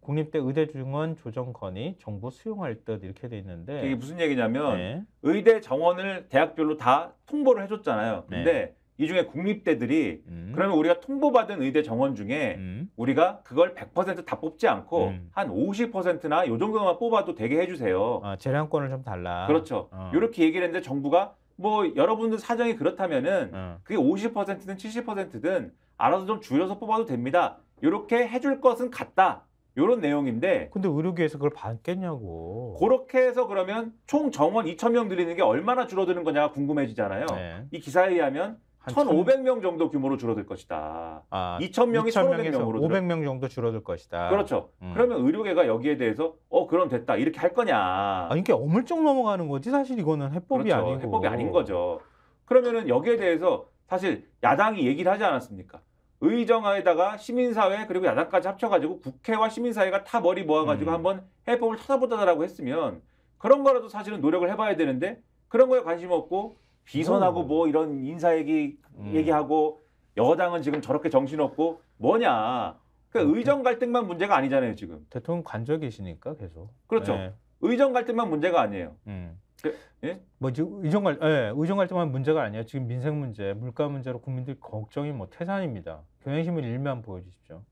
국립대 의대증원 조정 건의 정부 수용할 듯 이렇게 돼 있는데 이게 무슨 얘기냐면 네. 의대 정원을 대학별로 다 통보를 해줬잖아요. 네. 근데 네. 이 중에 국립대들이 음. 그러면 우리가 통보받은 의대 정원 중에 음. 우리가 그걸 100%다 뽑지 않고 음. 한 50%나 요 정도만 뽑아도 되게 해주세요. 아, 재량권을 좀 달라. 그렇죠. 어. 이렇게 얘기를 했는데 정부가 뭐 여러분들 사정이 그렇다면은 어. 그게 50%든 70%든 알아서 좀 줄여서 뽑아도 됩니다. 이렇게 해줄 것은 같다. 이런 내용인데 근데 의료계에서 그걸 받겠냐고. 그렇게 해서 그러면 총 정원 2천명 늘리는 게 얼마나 줄어드는 거냐 궁금해지잖아요. 네. 이 기사에 의하면 한 1,500명 정도 규모로 줄어들 것이다. 아, 2 0명이 1,500명으로 500명 정도 줄어들 것이다. 그렇죠. 음. 그러면 의료계가 여기에 대해서 어 그럼 됐다 이렇게 할 거냐? 아, 이게 어물쩍 넘어가는 거지 사실 이거는 해법이 그렇죠. 아니고 해법이 아닌 거죠. 그러면은 여기에 대해서 사실 야당이 얘기를 하지 않았습니까? 의정화에다가 시민사회 그리고 야당까지 합쳐가지고 국회와 시민사회가 다 머리 모아가지고 음. 한번 해법을 찾아보자라고 했으면 그런 거라도 사실은 노력을 해봐야 되는데 그런 거에 관심 없고 비선하고 음. 뭐 이런 인사 얘기 음. 얘기하고 여당은 지금 저렇게 정신없고 뭐냐 그러니까 의정 갈등만 문제가 아니잖아요 지금 대통령 관저계시니까 계속 그렇죠 네. 의정 갈등만 문제가 아니에요 음. 네. 예? 뭐 지금 의정갈, 예, 의정갈 때만 문제가 아니에요. 지금 민생 문제, 물가 문제로 국민들 걱정이 뭐 태산입니다. 경향신문 일면 보여주십시오.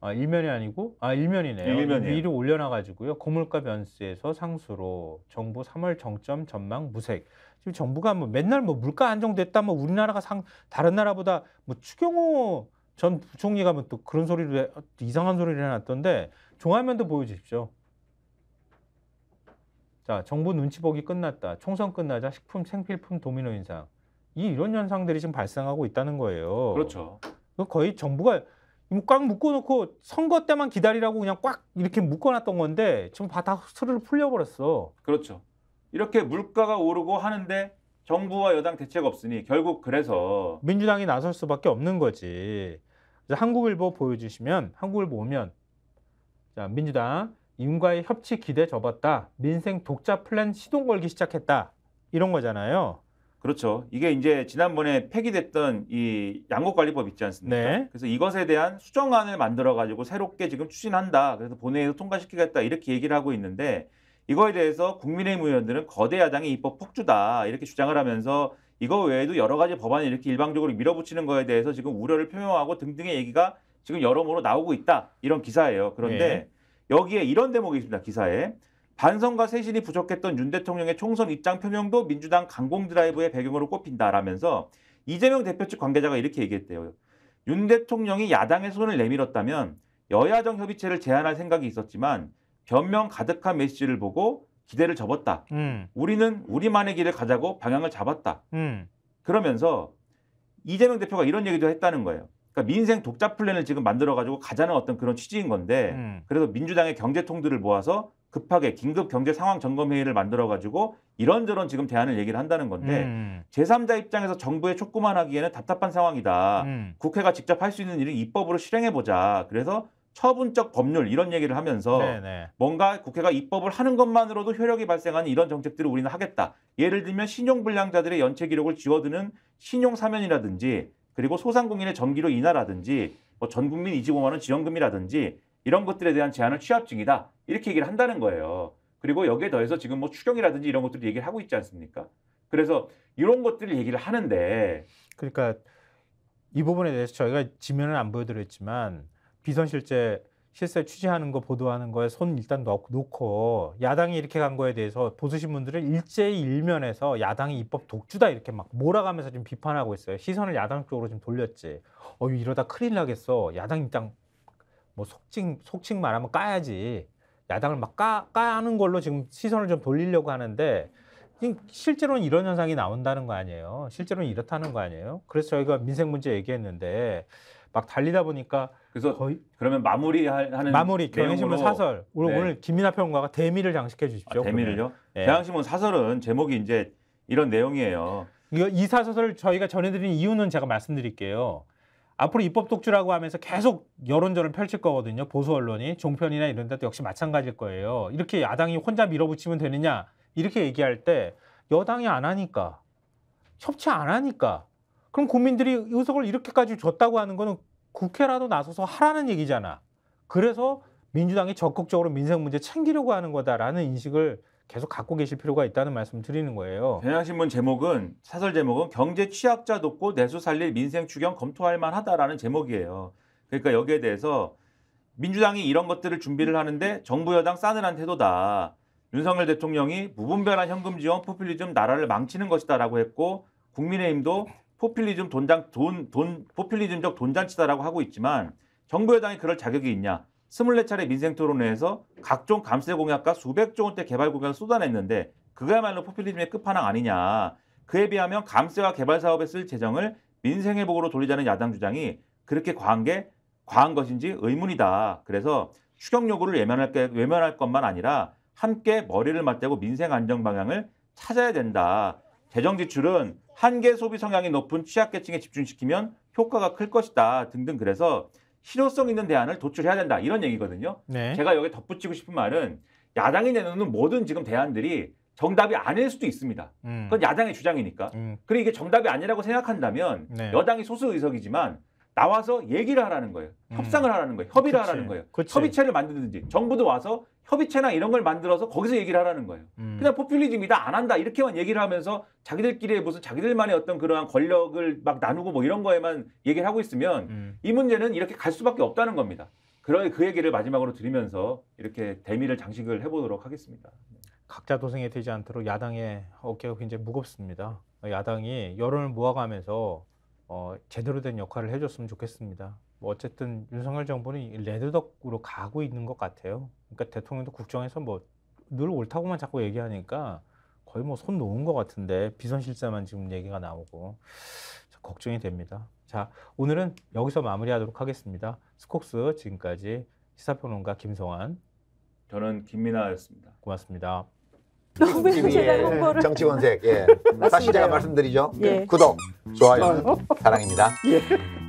아 일면이 아니고 아 일면이네요. 일면이에요. 위로 올려놔가지고요. 고물가 변수에서 상수로 정부 3월 정점 전망 무색. 지금 정부가 뭐 맨날 뭐 물가 안정됐다 뭐 우리나라가 상 다른 나라보다 뭐 추경호 전 부총리가 뭐또 그런 소리를 이상한 소리를 해놨던데 종합면도 보여주십시오. 자, 정부 눈치 보기 끝났다. 총선 끝나자 식품, 생필품 도미노 현상. 이 이런 현상들이 지금 발생하고 있다는 거예요. 그렇죠. 거의 정부가 꽉 묶어놓고 선거 때만 기다리라고 그냥 꽉 이렇게 묶어놨던 건데 지금 다 스르르 풀려버렸어. 그렇죠. 이렇게 물가가 오르고 하는데 정부와 여당 대책 없으니 결국 그래서 민주당이 나설 수밖에 없는 거지. 한국일보 보여주시면 한국을보면자 민주당 윤과의 협치 기대 접었다. 민생 독자 플랜 시동 걸기 시작했다. 이런 거잖아요. 그렇죠. 이게 이제 지난번에 폐기됐던 이 양곡관리법 있지 않습니까? 네. 그래서 이것에 대한 수정안을 만들어 가지고 새롭게 지금 추진한다. 그래서 본회의에서 통과시키겠다 이렇게 얘기를 하고 있는데 이거에 대해서 국민의힘 의원들은 거대 야당의 입법 폭주다 이렇게 주장을 하면서 이거 외에도 여러 가지 법안을 이렇게 일방적으로 밀어붙이는 거에 대해서 지금 우려를 표명하고 등등의 얘기가 지금 여러모로 나오고 있다 이런 기사예요. 그런데 네. 여기에 이런 대목이 있습니다. 기사에. 반성과 쇄신이 부족했던 윤 대통령의 총선 입장 표명도 민주당 강공 드라이브의 배경으로 꼽힌다라면서 이재명 대표 측 관계자가 이렇게 얘기했대요. 윤 대통령이 야당의 손을 내밀었다면 여야정 협의체를 제안할 생각이 있었지만 변명 가득한 메시지를 보고 기대를 접었다. 음. 우리는 우리만의 길을 가자고 방향을 잡았다. 음. 그러면서 이재명 대표가 이런 얘기도 했다는 거예요. 그러니까 민생 독자 플랜을 지금 만들어 가지고 가자는 어떤 그런 취지인 건데 음. 그래서 민주당의 경제통들을 모아서 급하게 긴급 경제 상황 점검 회의를 만들어 가지고 이런저런 지금 대안을 얘기를 한다는 건데 음. 제3자 입장에서 정부의 촉구만 하기에는 답답한 상황이다. 음. 국회가 직접 할 수 있는 일을 입법으로 실행해 보자. 그래서 처분적 법률 이런 얘기를 하면서 네네. 네. 뭔가 국회가 입법을 하는 것만으로도 효력이 발생하는 이런 정책들을 우리는 하겠다. 예를 들면 신용 불량자들의 연체 기록을 지워드는 신용 사면이라든지 그리고 소상공인의 전기료 인하라든지 뭐 전국민 25만 원 지원금이라든지 이런 것들에 대한 제한을 취합 중이다 이렇게 얘기를 한다는 거예요. 그리고 여기에 더해서 지금 뭐 추경이라든지 이런 것들을 얘기를 하고 있지 않습니까? 그래서 이런 것들을 얘기를 하는데 그러니까 이 부분에 대해서 저희가 지면을안 보여드렸지만 비선실제 실사 취재하는 거 보도하는 거에 손 일단 놓고 야당이 이렇게 간 거에 대해서 보수신문들을 일제히 일면에서 야당이 입법 독주다 이렇게 막 몰아가면서 지금 비판하고 있어요. 시선을 야당 쪽으로 좀 돌렸지. 어 이러다 큰일 나겠어. 야당 입장 뭐 속칭 속칭 말하면 까야지. 야당을 막 까, 까는 걸로 지금 시선을 좀 돌리려고 하는데 실제로는 이런 현상이 나온다는 거 아니에요. 실제로는 이렇다는 거 아니에요. 그래서 저희가 민생 문제 얘기했는데 막 달리다 보니까 그래서 거의 그러면 마무리하는 마무리 경향신문 사설 오늘, 네. 오늘 김민하 평론가가 대미를 장식해 주십시오. 아, 대미를요? 네. 경향신문 사설은 제목이 이제 이런 내용이에요. 이거 이사 설을 저희가 전해드린 이유는 제가 말씀드릴게요. 앞으로 입법 독주라고 하면서 계속 여론전을 펼칠 거거든요. 보수 언론이 종편이나 이런 데도 역시 마찬가지일 거예요. 이렇게 야당이 혼자 밀어붙이면 되느냐 이렇게 얘기할 때 여당이 안 하니까 협치 안 하니까 그럼 국민들이 의석을 이렇게까지 줬다고 하는 거는 국회라도 나서서 하라는 얘기잖아. 그래서 민주당이 적극적으로 민생 문제 챙기려고 하는 거다라는 인식을 계속 갖고 계실 필요가 있다는 말씀 을 드리는 거예요. 대양신문 제목은 사설 제목은 경제 취약자 돕고 내수 살릴 민생 추경 검토할 만하다라는 제목이에요. 그러니까 여기에 대해서 민주당이 이런 것들을 준비를 하는데 정부 여당 싸늘한 태도다. 윤석열 대통령이 무분별한 현금 지원 포퓰리즘 나라를 망치는 것이다라고 했고 국민의힘도 포퓰리즘 돈장 돈, 돈 포퓰리즘적 돈잔치다라고 하고 있지만 정부 여당이 그럴 자격이 있냐? 24차례 민생 토론회에서 각종 감세 공약과 수백조 원대 개발 공약을 쏟아냈는데 그야말로 포퓰리즘의 끝판왕 아니냐. 그에 비하면 감세와 개발 사업에 쓸 재정을 민생 회복으로 돌리자는 야당 주장이 그렇게 과한 게 과한 것인지 의문이다. 그래서 추경 요구를 외면할, 게, 외면할 것만 아니라 함께 머리를 맞대고 민생 안정 방향을 찾아야 된다. 재정 지출은 한계 소비 성향이 높은 취약계층에 집중시키면 효과가 클 것이다 등등 그래서 실효성 있는 대안을 도출해야 된다 이런 얘기거든요. 네. 제가 여기 덧붙이고 싶은 말은 야당이 내놓는 모든 지금 대안들이 정답이 아닐 수도 있습니다. 음. 그건 야당의 주장이니까. 음. 그리고 이게 정답이 아니라고 생각한다면 네. 여당이 소수 의석이지만 나와서 얘기를 하라는 거예요. 음. 협상을 하라는 거예요. 협의를 그치. 하라는 거예요. 그치. 협의체를 만드든지 정부도 와서 협의체나 이런 걸 만들어서 거기서 얘기를 하라는 거예요. 음. 그냥 포퓰리즘이다 안 한다 이렇게만 얘기를 하면서 자기들끼리 무슨 자기들만의 어떤 그러한 권력을 막 나누고 뭐 이런 거에만 얘기를 하고 있으면 음. 이 문제는 이렇게 갈 수밖에 없다는 겁니다. 그런 그 얘기를 마지막으로 드리면서 이렇게 대미를 장식을 해보도록 하겠습니다. 각자 도생이 되지 않도록 야당의 어깨가 굉장히 무겁습니다. 야당이 여론을 모아가면서 어, 제대로 된 역할을 해줬으면 좋겠습니다. 뭐 어쨌든 윤석열 정부는 레드덕으로 가고 있는 것 같아요. 그러니까 대통령도 국정에서 뭐 늘 옳다고만 자꾸 얘기하니까 거의 뭐 손 놓은 것 같은데 비선실세만 지금 얘기가 나오고 걱정이 됩니다. 자 오늘은 여기서 마무리하도록 하겠습니다. 스콕스 지금까지 시사평론가 김성환 저는 김민아였습니다. 고맙습니다. 너무 예, 홍보를. 정치 원색 예. 다시 제가 말씀드리죠. 예. 구독, 좋아요, 어? 사랑입니다. 예.